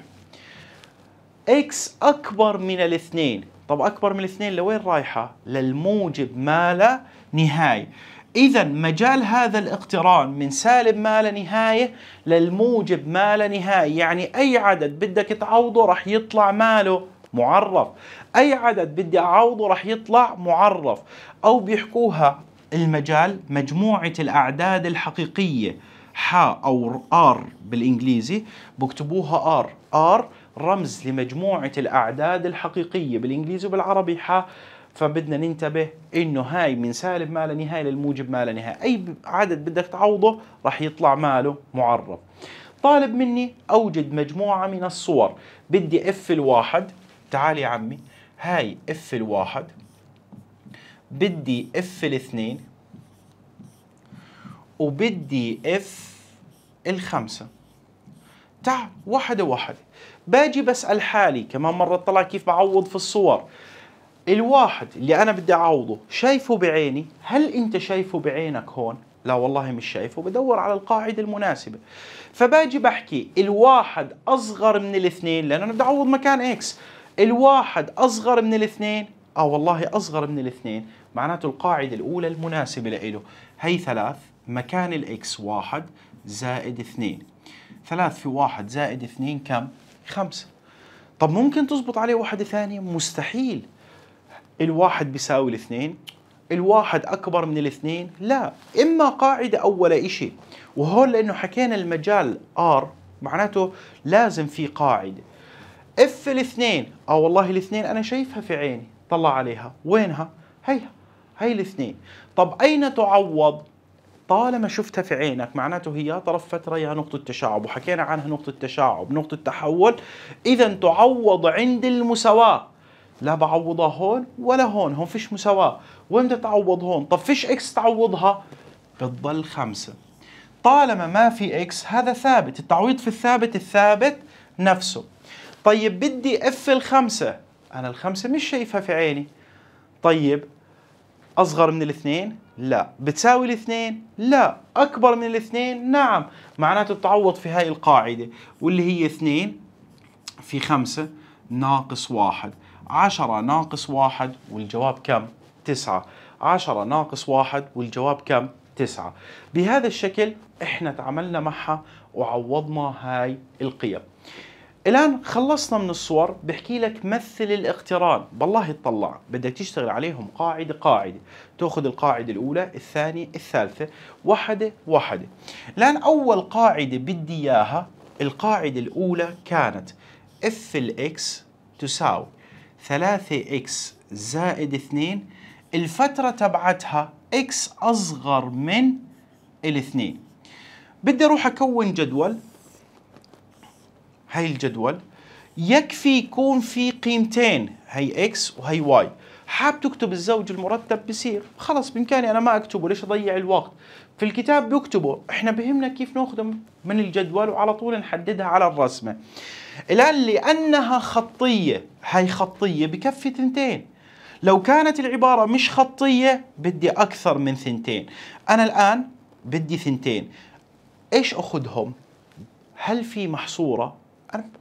اكس اكبر من الاثنين طب اكبر من الاثنين لوين رايحه للموجب ما لا نهايه إذا مجال هذا الاقتران من سالب ما لا نهاية للموجب ما لا نهاية، يعني أي عدد بدك تعوضه راح يطلع ماله معرف، أي عدد بدي أعوضه راح يطلع معرف، أو بيحكوها المجال مجموعة الأعداد الحقيقية ح أو R بالإنجليزي بكتبوها R، R رمز لمجموعة الأعداد الحقيقية بالإنجليزي وبالعربي ح فبدنا ننتبه انه هاي من سالب ما لا نهايه للموجب ما لا نهايه، اي عدد بدك تعوضه راح يطلع ماله معرب. طالب مني اوجد مجموعه من الصور، بدي اف الواحد، تعال يا عمي، هاي اف الواحد بدي اف الاثنين وبدي اف الخمسة تعال واحدة واحدة باجي بسال حالي كمان مره طلع كيف بعوض في الصور الواحد اللي انا بدي اعوضه شايفه بعيني هل انت شايفه بعينك هون لا والله مش شايفه بدور على القاعدة المناسبة فباجي بحكي الواحد أصغر من الاثنين لأنه أنا بدي أعوض مكان إكس الواحد أصغر من الاثنين آه والله أصغر من الاثنين معناته القاعدة الأولى المناسبة لإله هي ثلاث مكان الإكس واحد زائد اثنين ثلاث في واحد زائد اثنين كم؟ خمسة طب ممكن تزبط عليه واحدة ثانية مستحيل الواحد بيساوي الاثنين الواحد أكبر من الاثنين لا إما قاعدة أول إشي وهون لأنه حكينا المجال R معناته لازم في قاعدة اف الاثنين اه والله الاثنين انا شايفها في عيني طلع عليها وينها هيها هي الاثنين طب اين تعوض طالما شفتها في عينك معناته هي طرف فتره يا نقطه تشعب وحكينا عنها نقطه تشعب نقطه تحول اذا تعوض عند المساواه لا بعوضها هون ولا هون هون فيش مساواه وين بدها تعوض هون طب فيش اكس تعوضها بتضل خمسة طالما ما في اكس هذا ثابت التعويض في الثابت الثابت نفسه طيب بدي اف الخمسة انا الخمسة مش شايفها في عيني طيب أصغر من الاثنين؟ لا بتساوي الاثنين؟ لا أكبر من الاثنين؟ نعم معناته التعوض في هاي القاعدة واللي هي اثنين في خمسة ناقص واحد عشرة ناقص واحد والجواب كم؟ تسعة عشرة ناقص واحد والجواب كم؟ تسعة بهذا الشكل احنا تعاملنا معها وعوضنا هاي القيم الان خلصنا من الصور بحكي لك مثل الاقتران بالله اطلع بدك تشتغل عليهم قاعده قاعده تاخذ القاعده الاولى الثانيه الثالثه وحده وحده الان اول قاعده بدي اياها القاعده الاولى كانت اف الاكس تساوي 3x زائد 2 الفترة تبعتها x أصغر من الاثنين بدي أروح أكون جدول هاي الجدول يكفي يكون في قيمتين هي اكس وهي واي حاب تكتب الزوج المرتب بصير خلص بامكاني انا ما اكتبه ليش اضيع الوقت في الكتاب بيكتبه احنا بهمنا كيف ناخذه من الجدول وعلى طول نحددها على الرسمه الان لانها خطيه هي خطيه بكفي ثنتين لو كانت العباره مش خطيه بدي اكثر من ثنتين انا الان بدي ثنتين ايش اخذهم هل في محصوره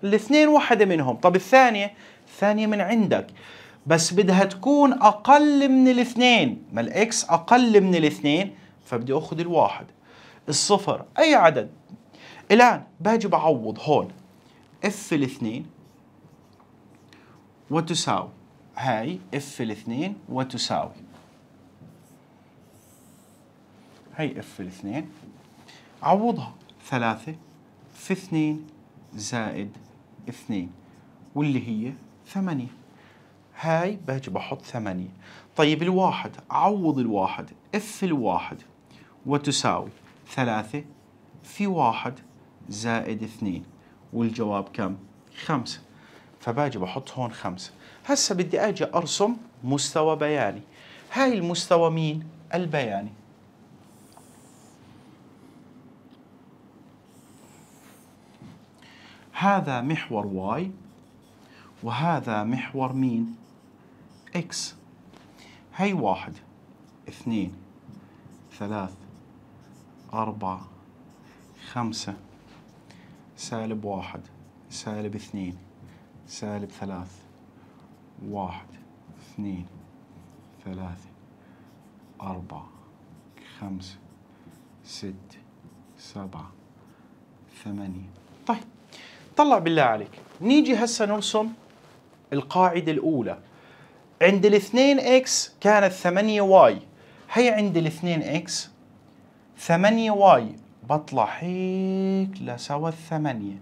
الاثنين واحدة منهم طب الثانية الثانية من عندك بس بدها تكون أقل من الاثنين ما الإكس أقل من الاثنين فبدي أخذ الواحد الصفر أي عدد الآن باجي بعوض هون اف الاثنين وتساوي هاي اف الاثنين وتساوي هاي اف الاثنين عوضها ثلاثة في اثنين زائد اثنين واللي هي ثمانية هاي باجي بحط ثمانية طيب الواحد عوض الواحد اف الواحد وتساوي ثلاثة في واحد زائد اثنين والجواب كم؟ خمسة فباجي بحط هون خمسة هسا بدي أجي أرسم مستوى بياني هاي المستوى مين؟ البياني هذا محور واي وهذا محور مين؟ اكس هي واحد اثنين ثلاث أربعة خمسة سالب واحد سالب اثنين سالب ثلاث واحد اثنين ثلاثة أربعة خمسة ست سبعة ثمانية طيب طلع بالله عليك نيجي هسه نرسم القاعدة الأولى عند الاثنين اكس كانت 8 واي هي عند الاثنين اكس 8 واي بطلع هيك لسوا الثمانية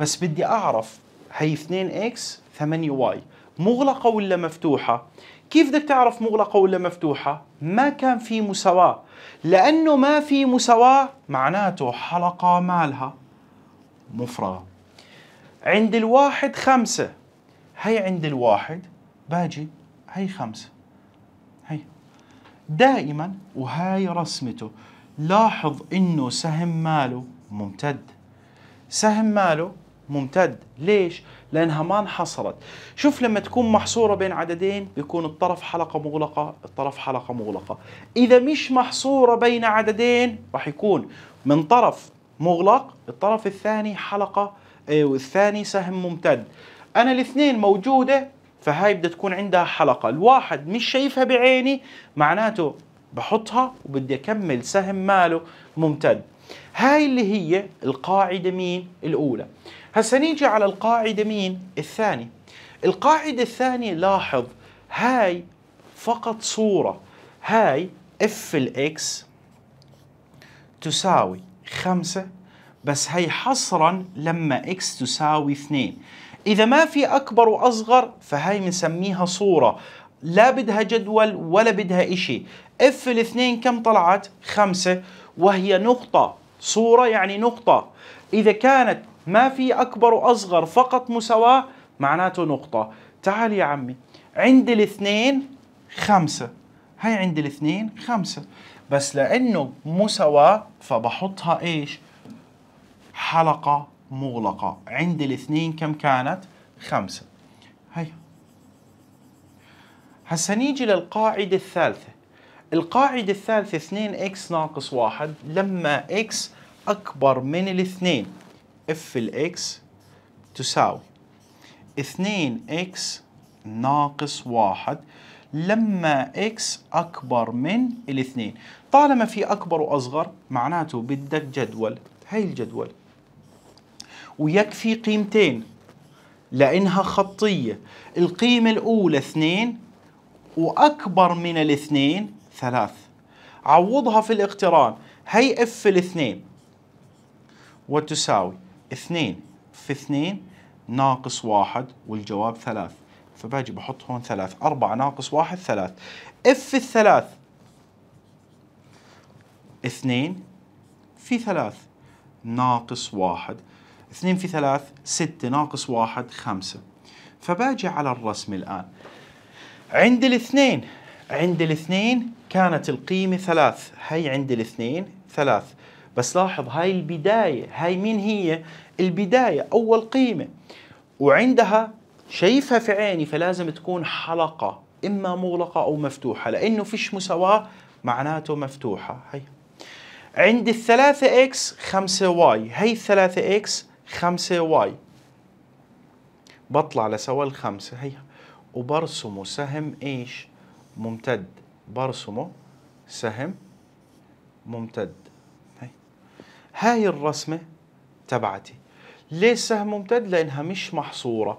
بس بدي أعرف هي اثنين اكس 8 واي مغلقة ولا مفتوحة؟ كيف بدك تعرف مغلقة ولا مفتوحة؟ ما كان في مساواة لأنه ما في مساواة معناته حلقة مالها مفرغة عند الواحد خمسة هي عند الواحد باجي هي خمسة هي دائما وهاي رسمته لاحظ انه سهم ماله ممتد سهم ماله ممتد ليش؟ لأنها ما انحصرت شوف لما تكون محصورة بين عددين بيكون الطرف حلقة مغلقة الطرف حلقة مغلقة إذا مش محصورة بين عددين راح يكون من طرف مغلق الطرف الثاني حلقة إيه، والثاني سهم ممتد انا الاثنين موجوده فهاي بدها تكون عندها حلقه الواحد مش شايفها بعيني معناته بحطها وبدي اكمل سهم ماله ممتد هاي اللي هي القاعده مين الاولى هسا نيجي على القاعده مين الثانيه القاعده الثانيه لاحظ هاي فقط صوره هاي اف الاكس تساوي خمسة بس هي حصرا لما اكس تساوي 2 إذا ما في أكبر وأصغر فهي بنسميها صورة لا بدها جدول ولا بدها شيء اف الاثنين كم طلعت؟ خمسة وهي نقطة صورة يعني نقطة إذا كانت ما في أكبر وأصغر فقط مساواة معناته نقطة تعال يا عمي عند الاثنين خمسة هاي عند الاثنين خمسة بس لأنه مساواة فبحطها إيش؟ حلقة مغلقة عند الاثنين كم كانت؟ خمسة هيا هسا نيجي للقاعدة الثالثة القاعدة الثالثة 2x ناقص 1 لما x أكبر من الاثنين f الاكس تساوي 2x ناقص 1 لما x أكبر من الاثنين طالما في أكبر وأصغر معناته بدك جدول هاي الجدول ويكفي قيمتين لأنها خطية القيمة الأولى اثنين وأكبر من الاثنين ثلاث عوضها في الاقتران هي اف الاثنين وتساوي اثنين في اثنين ناقص واحد والجواب ثلاث فباجي بحط هون ثلاث أربعة ناقص واحد ثلاث اف الثلاث اثنين في ثلاث ناقص واحد 2 في 3 6 ناقص 1 5 فباجي على الرسم الآن عند الاثنين عند الاثنين كانت القيمة ثلاث هي عند الاثنين ثلاث بس لاحظ هاي البداية هاي مين هي البداية أول قيمة وعندها شايفها في عيني فلازم تكون حلقة إما مغلقة أو مفتوحة لأنه فيش مساواة معناته مفتوحة هي عند الثلاثة إكس خمسة واي هي الثلاثة إكس خمسة واي بطلع لسوا الخمسة هي وبرسمه سهم ايش ممتد برسمه سهم ممتد هي. هاي الرسمة تبعتي ليش سهم ممتد لانها مش محصورة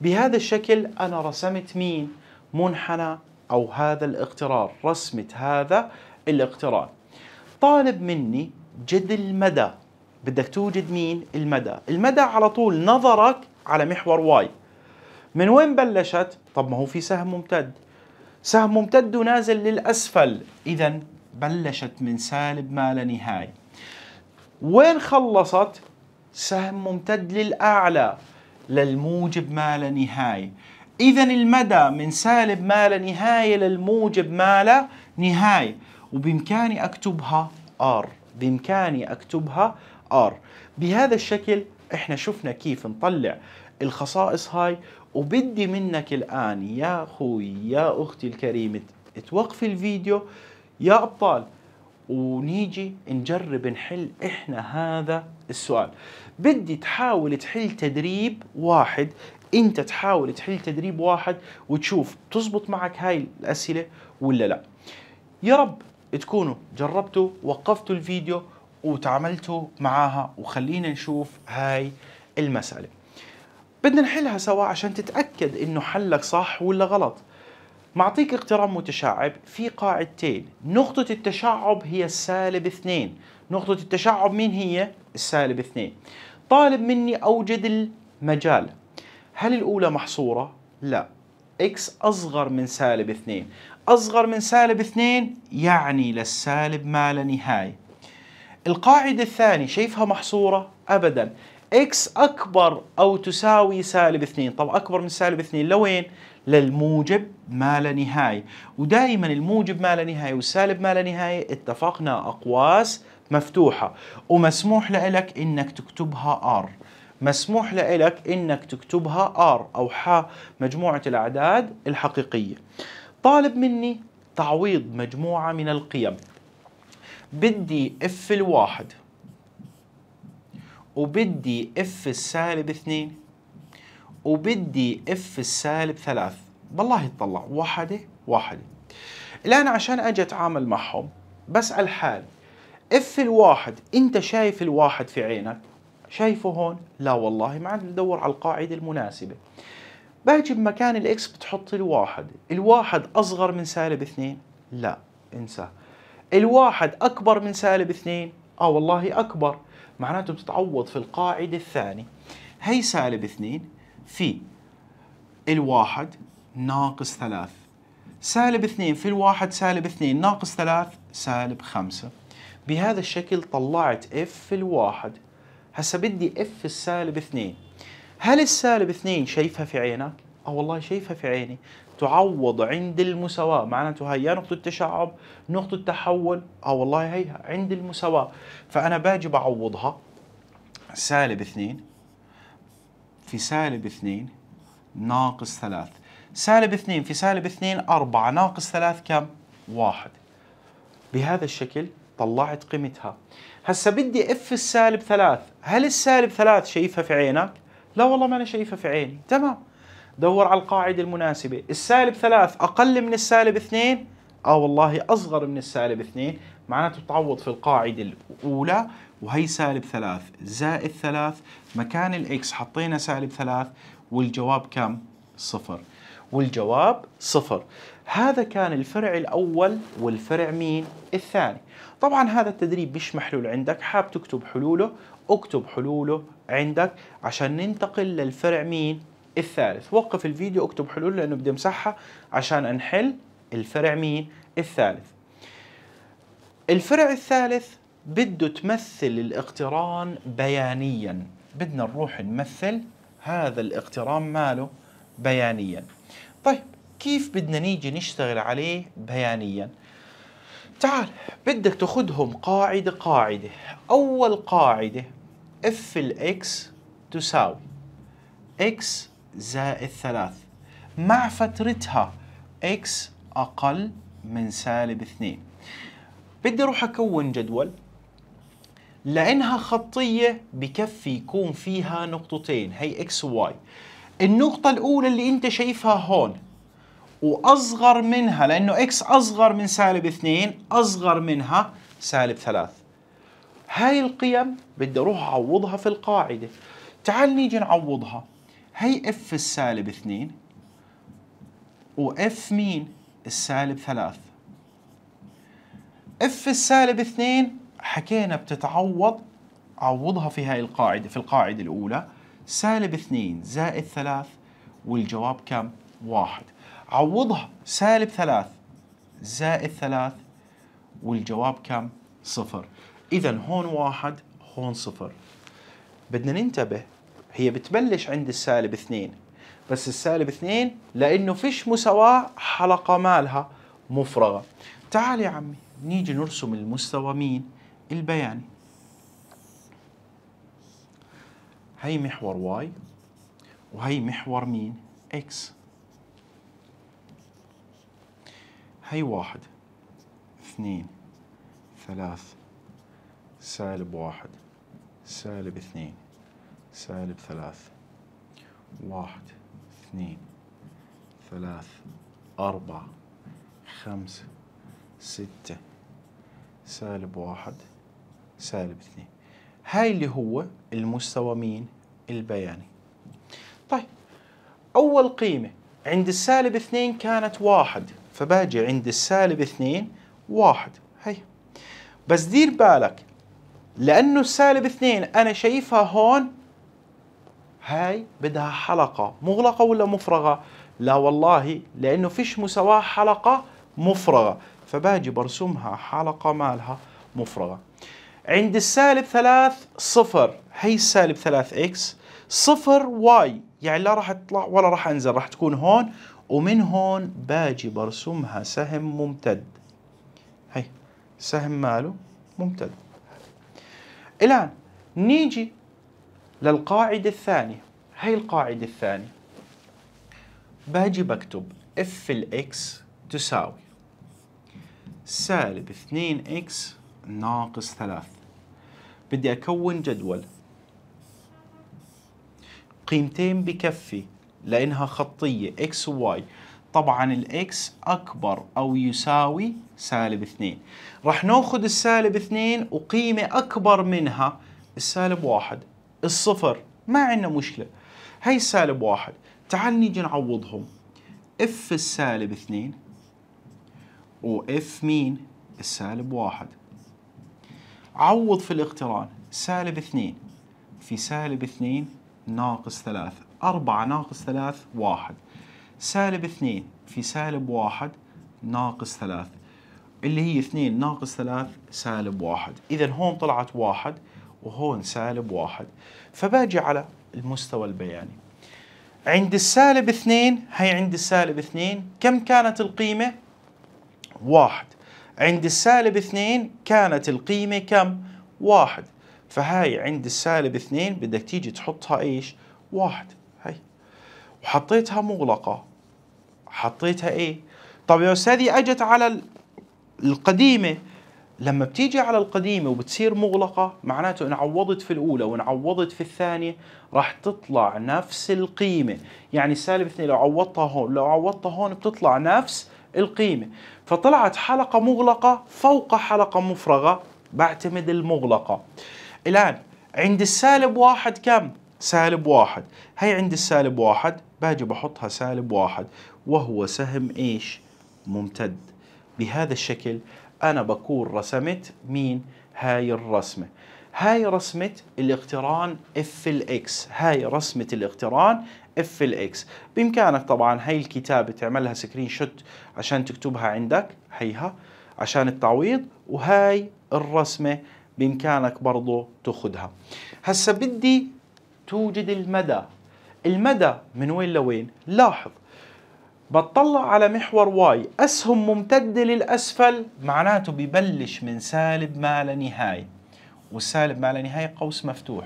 بهذا الشكل انا رسمت مين منحنى او هذا الاقتران رسمة هذا الاقتران طالب مني جد المدى بدك توجد مين المدى المدى على طول نظرك على محور واي من وين بلشت طب ما هو في سهم ممتد سهم ممتد ونازل للأسفل إذا بلشت من سالب ما لا نهاية وين خلصت سهم ممتد للأعلى للموجب ما لا نهاية إذا المدى من سالب ما لا نهاية للموجب ما لا نهاية وبإمكاني أكتبها ار بإمكاني أكتبها ار بهذا الشكل احنا شفنا كيف نطلع الخصائص هاي وبدي منك الان يا اخوي يا اختي الكريمه توقف الفيديو يا ابطال ونيجي نجرب نحل احنا هذا السؤال بدي تحاول تحل تدريب واحد انت تحاول تحل تدريب واحد وتشوف تزبط معك هاي الاسئله ولا لا يا رب تكونوا جربتوا وقفتوا الفيديو وتعاملتوا معاها وخلينا نشوف هاي المسألة بدنا نحلها سوا عشان تتأكد انه حلك صح ولا غلط معطيك اقتران متشعب في قاعدتين نقطة التشعب هي السالب اثنين نقطة التشعب مين هي؟ السالب اثنين طالب مني أوجد المجال هل الأولى محصورة؟ لا اكس أصغر من سالب اثنين أصغر من سالب اثنين يعني للسالب ما لا نهاية القاعدة الثانية شايفها محصورة أبدا x أكبر أو تساوي سالب 2 طب أكبر من سالب 2 لوين؟ للموجب ما لا نهاية ودائما الموجب ما لا نهاية والسالب ما لا نهاية اتفقنا أقواس مفتوحة ومسموح لك إنك تكتبها R مسموح لك إنك تكتبها R أو ح مجموعة الأعداد الحقيقية طالب مني تعويض مجموعة من القيم بدي اف الواحد وبدي اف السالب اثنين وبدي اف السالب ثلاث بالله يطلع واحدة واحدة الآن عشان أجي أتعامل معهم بسأل حالي اف الواحد أنت شايف الواحد في عينك شايفه هون لا والله ما عاد ندور على القاعدة المناسبة باجي بمكان الاكس بتحط الواحد الواحد أصغر من سالب اثنين لا انسى الواحد أكبر من سالب اثنين آه والله أكبر معناته بتتعوض في القاعدة الثانية هي سالب اثنين في الواحد ناقص ثلاث سالب اثنين في الواحد سالب اثنين ناقص ثلاث سالب خمسة بهذا الشكل طلعت f في الواحد هسا بدي f السالب اثنين هل السالب اثنين شايفها في عينك؟ اه والله شايفها في عيني تعوض عند المساواة معناته هي يا نقطة تشعب نقطة تحول اه والله هيها عند المساواة فأنا باجي بعوضها سالب اثنين في سالب اثنين ناقص ثلاث سالب اثنين في سالب اثنين أربعة ناقص ثلاث كم؟ واحد بهذا الشكل طلعت قيمتها هسا بدي اف السالب ثلاث هل السالب ثلاث شايفها في عينك؟ لا والله ما أنا شايفها في عيني تمام دور على القاعدة المناسبة السالب ثلاث أقل من السالب اثنين آه والله أصغر من السالب اثنين معناته تعوض في القاعدة الأولى وهي سالب ثلاث زائد ثلاث مكان الإكس حطينا سالب ثلاث والجواب كم؟ صفر والجواب صفر هذا كان الفرع الأول والفرع مين؟ الثاني طبعا هذا التدريب مش محلول عندك حاب تكتب حلوله اكتب حلوله عندك عشان ننتقل للفرع مين؟ الثالث وقف الفيديو اكتب حلول لانه بدي امسحها عشان انحل الفرع مين الثالث الفرع الثالث بده تمثل الاقتران بيانيا بدنا نروح نمثل هذا الاقتران ماله بيانيا طيب كيف بدنا نيجي نشتغل عليه بيانيا تعال بدك تاخذهم قاعدة قاعدة أول قاعدة اف الإكس تساوي اكس زائد ثلاث مع فترتها x أقل من سالب اثنين بدي أروح أكون جدول لأنها خطية بكفي يكون فيها نقطتين هي x و y النقطة الأولى اللي أنت شايفها هون وأصغر منها لأنه x أصغر من سالب اثنين أصغر منها سالب ثلاث هاي القيم بدي أروح أعوضها في القاعدة تعال نيجي نعوضها هي اف السالب 2 واف مين السالب 3 اف السالب 2 حكينا بتتعوض عوضها في هاي القاعدة في القاعدة الأولى سالب 2 زائد 3 والجواب كم؟ 1 عوضها سالب 3 زائد 3 والجواب كم؟ صفر إذا هون 1 هون صفر بدنا ننتبه هي بتبلش عند السالب اثنين بس السالب اثنين لأنه فيش مساواة حلقة مالها مفرغة تعال يا عمي نيجي نرسم المستوى مين البياني هي محور واي وهي محور مين اكس هي واحد اثنين ثلاث سالب واحد سالب اثنين سالب ثلاث واحد اثنين ثلاث أربعة خمسة ستة سالب واحد سالب اثنين هاي اللي هو المستوى مين البياني طيب أول قيمة عند السالب اثنين كانت واحد فباجي عند السالب اثنين واحد هي بس دير بالك لأنه السالب اثنين أنا شايفها هون هاي بدها حلقة مغلقة ولا مفرغة لا والله لأنه فيش مساواة حلقة مفرغة فباجي برسمها حلقة مالها مفرغة عند السالب ثلاث صفر هي السالب ثلاث اكس صفر واي يعني لا راح اطلع ولا راح انزل راح تكون هون ومن هون باجي برسمها سهم ممتد هي سهم ماله ممتد الان نيجي للقاعدة الثانية هاي القاعدة الثانية باجي بكتب F X تساوي سالب 2x ناقص 3 بدي أكون جدول قيمتين بكفي لأنها خطية x و y طبعا ال X أكبر أو يساوي سالب 2 رح ناخذ السالب 2 وقيمة أكبر منها السالب 1 الصفر ما عندنا مشكلة هاي السالب واحد تعال نيجي نعوضهم اف السالب اثنين واف مين السالب واحد عوض في الاقتران سالب اثنين في سالب اثنين ناقص ثلاث أربعة ناقص ثلاث واحد سالب اثنين في سالب واحد ناقص ثلاث اللي هي اثنين ناقص ثلاث سالب واحد إذا هون طلعت واحد وهون سالب واحد فباجي على المستوى البياني عند السالب اثنين هي عند السالب اثنين كم كانت القيمة؟ واحد عند السالب اثنين كانت القيمة كم؟ واحد فهاي عند السالب اثنين بدك تيجي تحطها ايش؟ واحد هاي وحطيتها مغلقة حطيتها ايه؟ طب يا استاذي اجت على القديمة لما بتيجي على القديمه وبتصير مغلقه معناته إن عوضت في الاولى وإن عوضت في الثانيه راح تطلع نفس القيمه يعني سالب اثنين لو عوضتها هون لو عوضتها هون بتطلع نفس القيمه فطلعت حلقه مغلقه فوق حلقه مفرغه بعتمد المغلقه الان عند السالب واحد كم سالب واحد هي عند السالب واحد باجي بحطها سالب واحد وهو سهم ايش ممتد بهذا الشكل انا بكون رسمت مين هاي الرسمه هاي رسمة الاقتران اف الاكس هاي رسمة الاقتران اف الاكس بامكانك طبعا هاي الكتابة تعملها سكرين شوت عشان تكتبها عندك هيها عشان التعويض وهاي الرسمة بامكانك برضو تاخدها هسا بدي توجد المدى المدى من وين لوين لاحظ بتطلع على محور واي أسهم ممتدة للأسفل معناته ببلش من سالب ما لا نهاية والسالب ما لا نهاية قوس مفتوح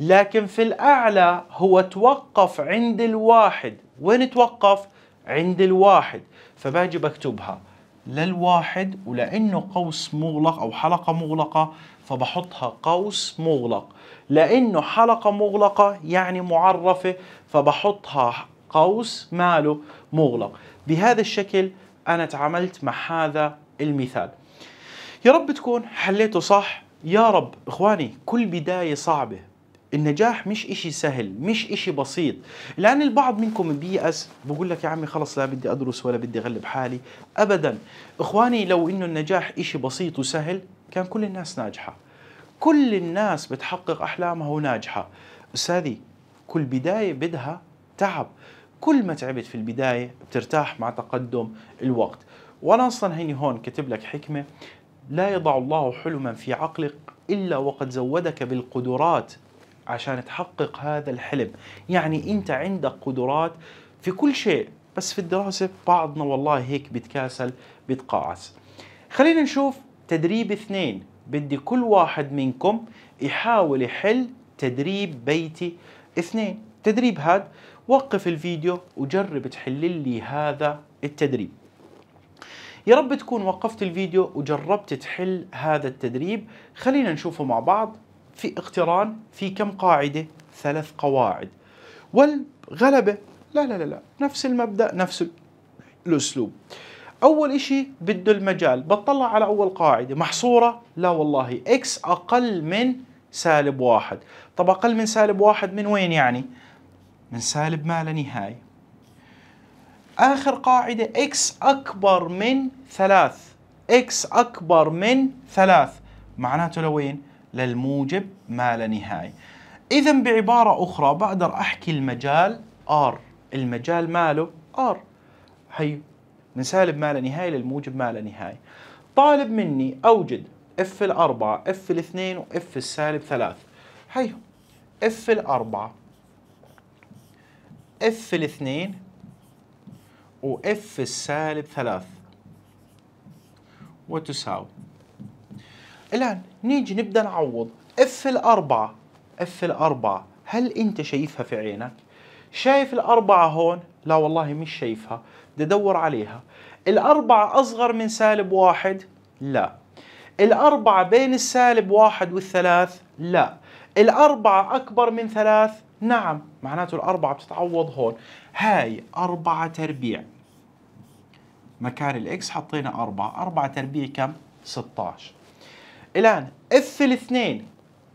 لكن في الأعلى هو توقف عند الواحد وين توقف؟ عند الواحد فباجي بكتبها للواحد ولأنه قوس مغلق أو حلقة مغلقة فبحطها قوس مغلق لأنه حلقة مغلقة يعني معرفة فبحطها قوس ماله مغلق بهذا الشكل أنا تعاملت مع هذا المثال يا رب تكون حليته صح يا رب إخواني كل بداية صعبة النجاح مش إشي سهل مش إشي بسيط لأن البعض منكم بيأس بقول لك يا عمي خلص لا بدي أدرس ولا بدي أغلب حالي أبدا إخواني لو إنه النجاح إشي بسيط وسهل كان كل الناس ناجحة كل الناس بتحقق أحلامها وناجحة أستاذي كل بداية بدها تعب كل ما تعبت في البدايه بترتاح مع تقدم الوقت وانا اصلا هيني هون كتب لك حكمه لا يضع الله حلما في عقلك الا وقد زودك بالقدرات عشان تحقق هذا الحلم يعني انت عندك قدرات في كل شيء بس في الدراسة بعضنا والله هيك بتكاسل بتقاعس خلينا نشوف تدريب اثنين بدي كل واحد منكم يحاول يحل تدريب بيتي اثنين تدريب هاد وقف الفيديو وجرب تحل لي هذا التدريب يا رب تكون وقفت الفيديو وجربت تحل هذا التدريب خلينا نشوفه مع بعض في اقتران في كم قاعدة ثلاث قواعد والغلبة لا لا لا لا نفس المبدأ نفس الأسلوب أول إشي بده المجال بطلع على أول قاعدة محصورة لا والله إكس أقل من سالب واحد طب أقل من سالب واحد من وين يعني؟ من سالب ما لا نهاية آخر قاعدة x أكبر من ثلاث x أكبر من ثلاث معناته لوين؟ للموجب ما لا نهاية إذا بعبارة أخرى بقدر أحكي المجال R المجال ماله R هي من سالب ما لا نهاية للموجب ما لا نهاية طالب مني أوجد F الأربعة F الاثنين F السالب ثلاث هي F الأربعة اف الاثنين واف السالب ثلاث وتساوي الآن نيجي نبدأ نعوض اف الأربعة اف الأربعة هل أنت شايفها في عينك؟ شايف الأربعة هون؟ لا والله مش شايفها بدي أدور عليها الأربعة أصغر من سالب واحد؟ لا الأربعة بين السالب واحد والثلاث؟ لا الأربعة أكبر من ثلاث؟ نعم معناته الأربعة بتتعوض هون هاي أربعة تربيع مكان الإكس حطينا أربعة أربعة تربيع كم؟ 16 الآن اف الاثنين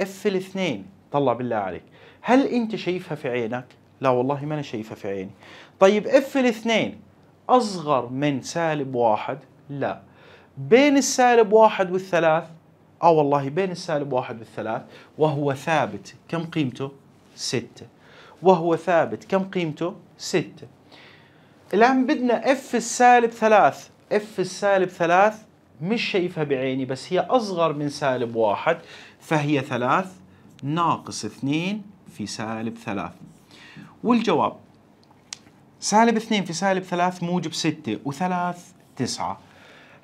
اف الاثنين طلع بالله عليك هل أنت شايفها في عينك؟ لا والله ما أنا شايفها في عيني طيب اف الاثنين أصغر من سالب واحد؟ لا بين السالب واحد والثلاث اه والله بين السالب واحد والثلاث وهو ثابت كم قيمته؟ 6 وهو ثابت كم قيمته 6 الآن بدنا اف السالب 3 اف السالب 3 مش شايفها بعيني بس هي أصغر من سالب 1 فهي 3 ناقص 2 في سالب 3 والجواب سالب 2 في سالب 3 موجب 6 و3 9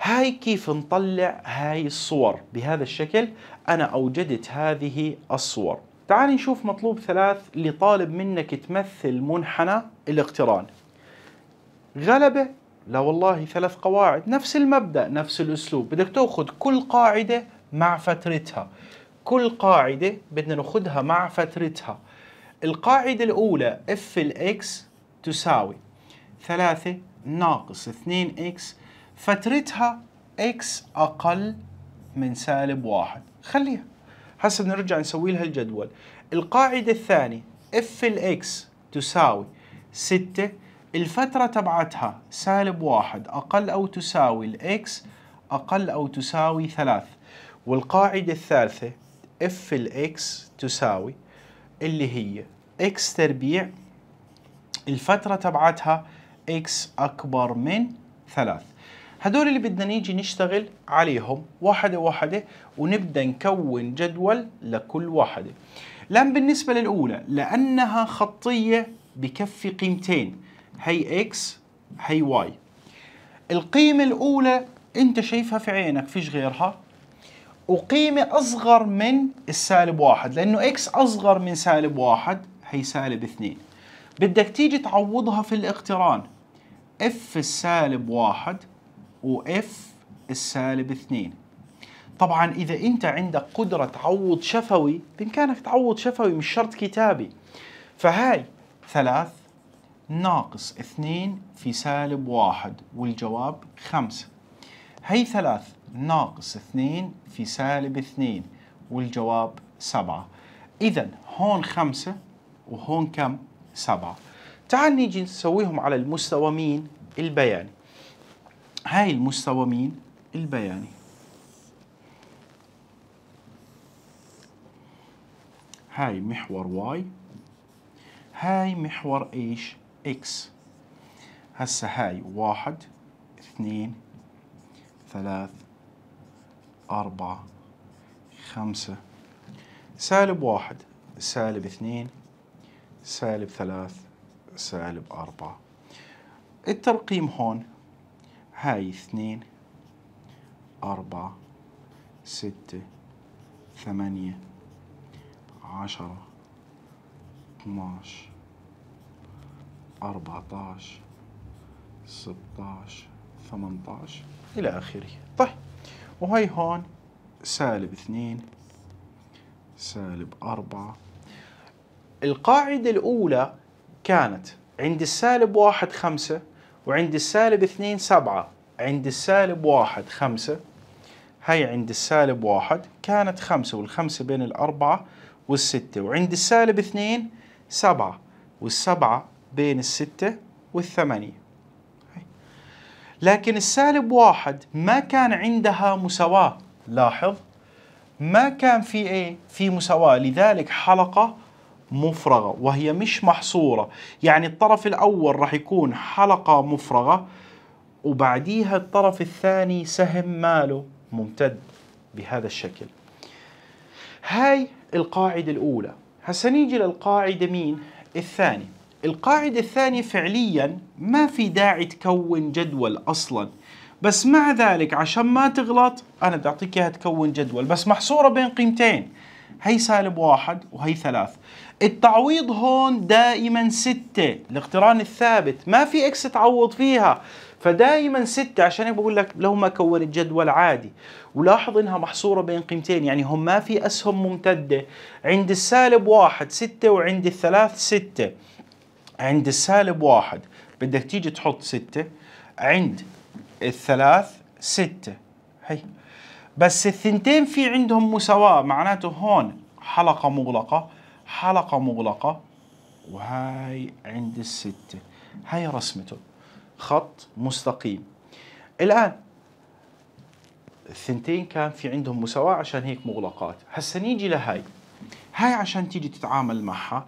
هاي كيف نطلع هاي الصور بهذا الشكل أنا أوجدت هذه الصور تعال نشوف مطلوب ثلاث اللي طالب منك تمثل منحنى الاقتران غلبة لا والله ثلاث قواعد نفس المبدأ نفس الأسلوب بدك تأخذ كل قاعدة مع فترتها كل قاعدة بدنا ناخذها مع فترتها القاعدة الأولى اف الإكس تساوي ثلاثة ناقص 2 إكس فترتها إكس أقل من سالب واحد خليها هسه بنرجع نسوي لها الجدول القاعدة الثانية اف الاكس تساوي ستة الفترة تبعتها سالب واحد أقل أو تساوي الاكس أقل أو تساوي ثلاث والقاعدة الثالثة اف الاكس تساوي اللي هي اكس تربيع الفترة تبعتها اكس أكبر من ثلاث هدول اللي بدنا نيجي نشتغل عليهم واحدة واحدة ونبدأ نكون جدول لكل واحدة لان بالنسبة للأولى لأنها خطية بكفي قيمتين هي إكس هي واي القيمة الأولى أنت شايفها في عينك فيش غيرها وقيمة أصغر من السالب واحد لأنه إكس أصغر من سالب واحد هي سالب اثنين بدك تيجي تعوضها في الاقتران اف السالب واحد وإف السالب 2 طبعا إذا أنت عندك قدرة تعوض شفوي بإمكانك تعوض شفوي مش شرط كتابي فهاي 3 ناقص 2 في سالب 1 والجواب 5 هي 3 ناقص 2 في سالب 2 والجواب 7 إذا هون 5 وهون كم؟ 7 تعال نيجي نسويهم على المستوى مين؟ البياني هاي المستوى مين؟ البياني هاي محور واي هاي محور ايش؟ اكس هسه هاي واحد اثنين ثلاث أربعة خمسة سالب واحد سالب اثنين سالب ثلاث سالب أربعة الترقيم هون هاي اثنين أربعة ستة ثمانية عشرة اتناش أربعتاش ستاش ثمنتاش إلى آخره طيب وهي هون سالب اثنين سالب أربعة القاعدة الأولى كانت عند السالب واحد خمسة وعند السالب اثنين سبعة عند السالب واحد خمسة هاي عند السالب واحد كانت خمسة والخمسة بين الأربعة والستة وعند السالب اثنين سبعة والسبعة بين الستة والثمانية لكن السالب واحد ما كان عندها مساواة لاحظ ما كان في ايه في مساواة لذلك حلقة مفرغة وهي مش محصورة يعني الطرف الأول راح يكون حلقة مفرغة وبعديها الطرف الثاني سهم ماله ممتد بهذا الشكل هاي القاعدة الأولى هسا نيجي للقاعدة مين؟ الثانية القاعدة الثانية فعليا ما في داعي تكون جدول أصلا بس مع ذلك عشان ما تغلط أنا بدي أعطيك إياها تكون جدول بس محصورة بين قيمتين هي سالب واحد وهي ثلاث التعويض هون دائما ستة الاقتران الثابت ما في اكس تعوض فيها فدائما ستة عشان هيك بقول لك لو ما كونت جدول عادي ولاحظ انها محصورة بين قيمتين يعني هم ما في اسهم ممتدة عند السالب واحد ستة وعند الثلاث ستة عند السالب واحد بدك تيجي تحط ستة عند الثلاث ستة هي بس الثنتين في عندهم مساواة معناته هون حلقة مغلقة حلقة مغلقة وهاي عند الستة هاي رسمته خط مستقيم الآن الثنتين كان في عندهم مساواة عشان هيك مغلقات هسا نيجي لهاي هاي عشان تيجي تتعامل معها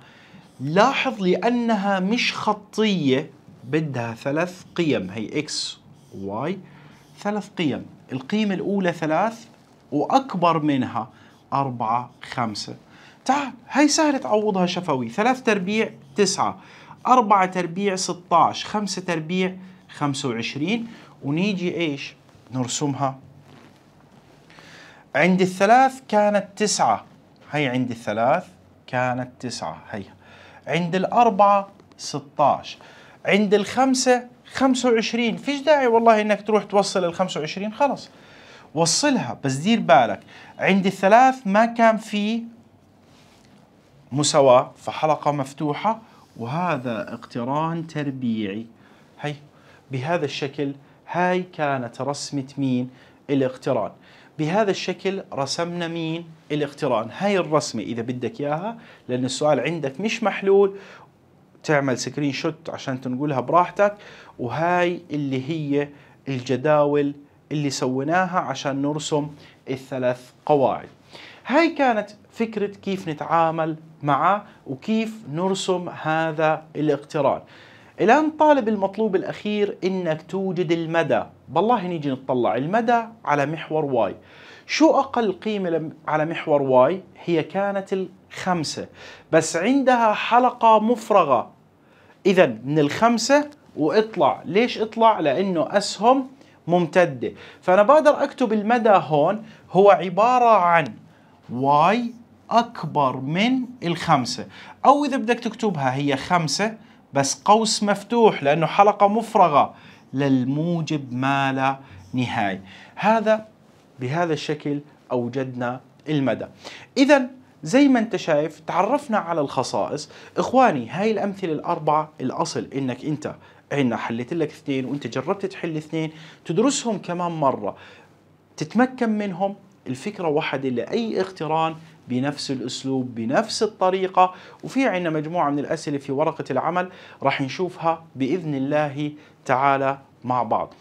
لاحظ لأنها مش خطية بدها ثلاث قيم هي اكس Y ثلاث قيم القيمة الأولى ثلاث وأكبر منها أربعة خمسة تعال هاي سهل تعوضها شفوي ثلاث تربيع تسعة 4 تربيع 16 5 تربيع 25 ونيجي ايش نرسمها عند الثلاث كانت تسعة هي عند الثلاث كانت تسعة هي عند الأربعة 16 عند الخمسة 25 فيش داعي والله انك تروح توصل ال 25 خلص وصلها بس دير بالك عند الثلاث ما كان في مساواة فحلقة مفتوحة وهذا اقتران تربيعي هي بهذا الشكل هاي كانت رسمة مين الاقتران بهذا الشكل رسمنا مين الاقتران هاي الرسمة إذا بدك إياها لأن السؤال عندك مش محلول تعمل سكرين شوت عشان تنقلها براحتك وهاي اللي هي الجداول اللي سويناها عشان نرسم الثلاث قواعد هاي كانت فكرة كيف نتعامل معه وكيف نرسم هذا الاقتران الآن طالب المطلوب الأخير إنك توجد المدى بالله نيجي نطلع المدى على محور واي شو أقل قيمة على محور واي هي كانت الخمسة بس عندها حلقة مفرغة إذا من الخمسة واطلع ليش اطلع لأنه أسهم ممتدة فأنا بقدر أكتب المدى هون هو عبارة عن واي أكبر من الخمسة أو إذا بدك تكتبها هي خمسة بس قوس مفتوح لأنه حلقة مفرغة للموجب ما لا نهاية هذا بهذا الشكل أوجدنا المدى إذا زي ما انت شايف تعرفنا على الخصائص اخواني هاي الامثله الاربعه الاصل انك انت عنا حليت لك اثنين وانت جربت تحل اثنين تدرسهم كمان مره تتمكن منهم الفكره واحده لاي اقتران بنفس الأسلوب بنفس الطريقة وفي عندنا مجموعة من الأسئلة في ورقة العمل راح نشوفها بإذن الله تعالى مع بعض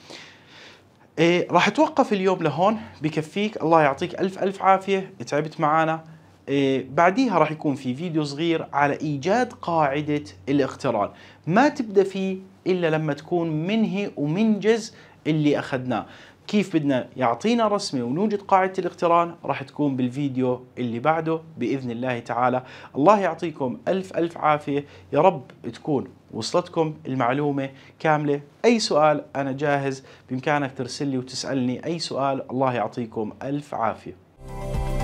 إيه راح أتوقف اليوم لهون بكفيك الله يعطيك ألف ألف عافية تعبت معانا إيه بعديها راح يكون في فيديو صغير على إيجاد قاعدة الاقتران ما تبدأ فيه إلا لما تكون منهي ومنجز اللي أخذناه كيف بدنا يعطينا رسمة ونوجد قاعدة الاقتران راح تكون بالفيديو اللي بعده بإذن الله تعالى الله يعطيكم ألف ألف عافية يا رب تكون وصلتكم المعلومة كاملة أي سؤال أنا جاهز بإمكانك ترسل لي وتسألني أي سؤال الله يعطيكم ألف عافية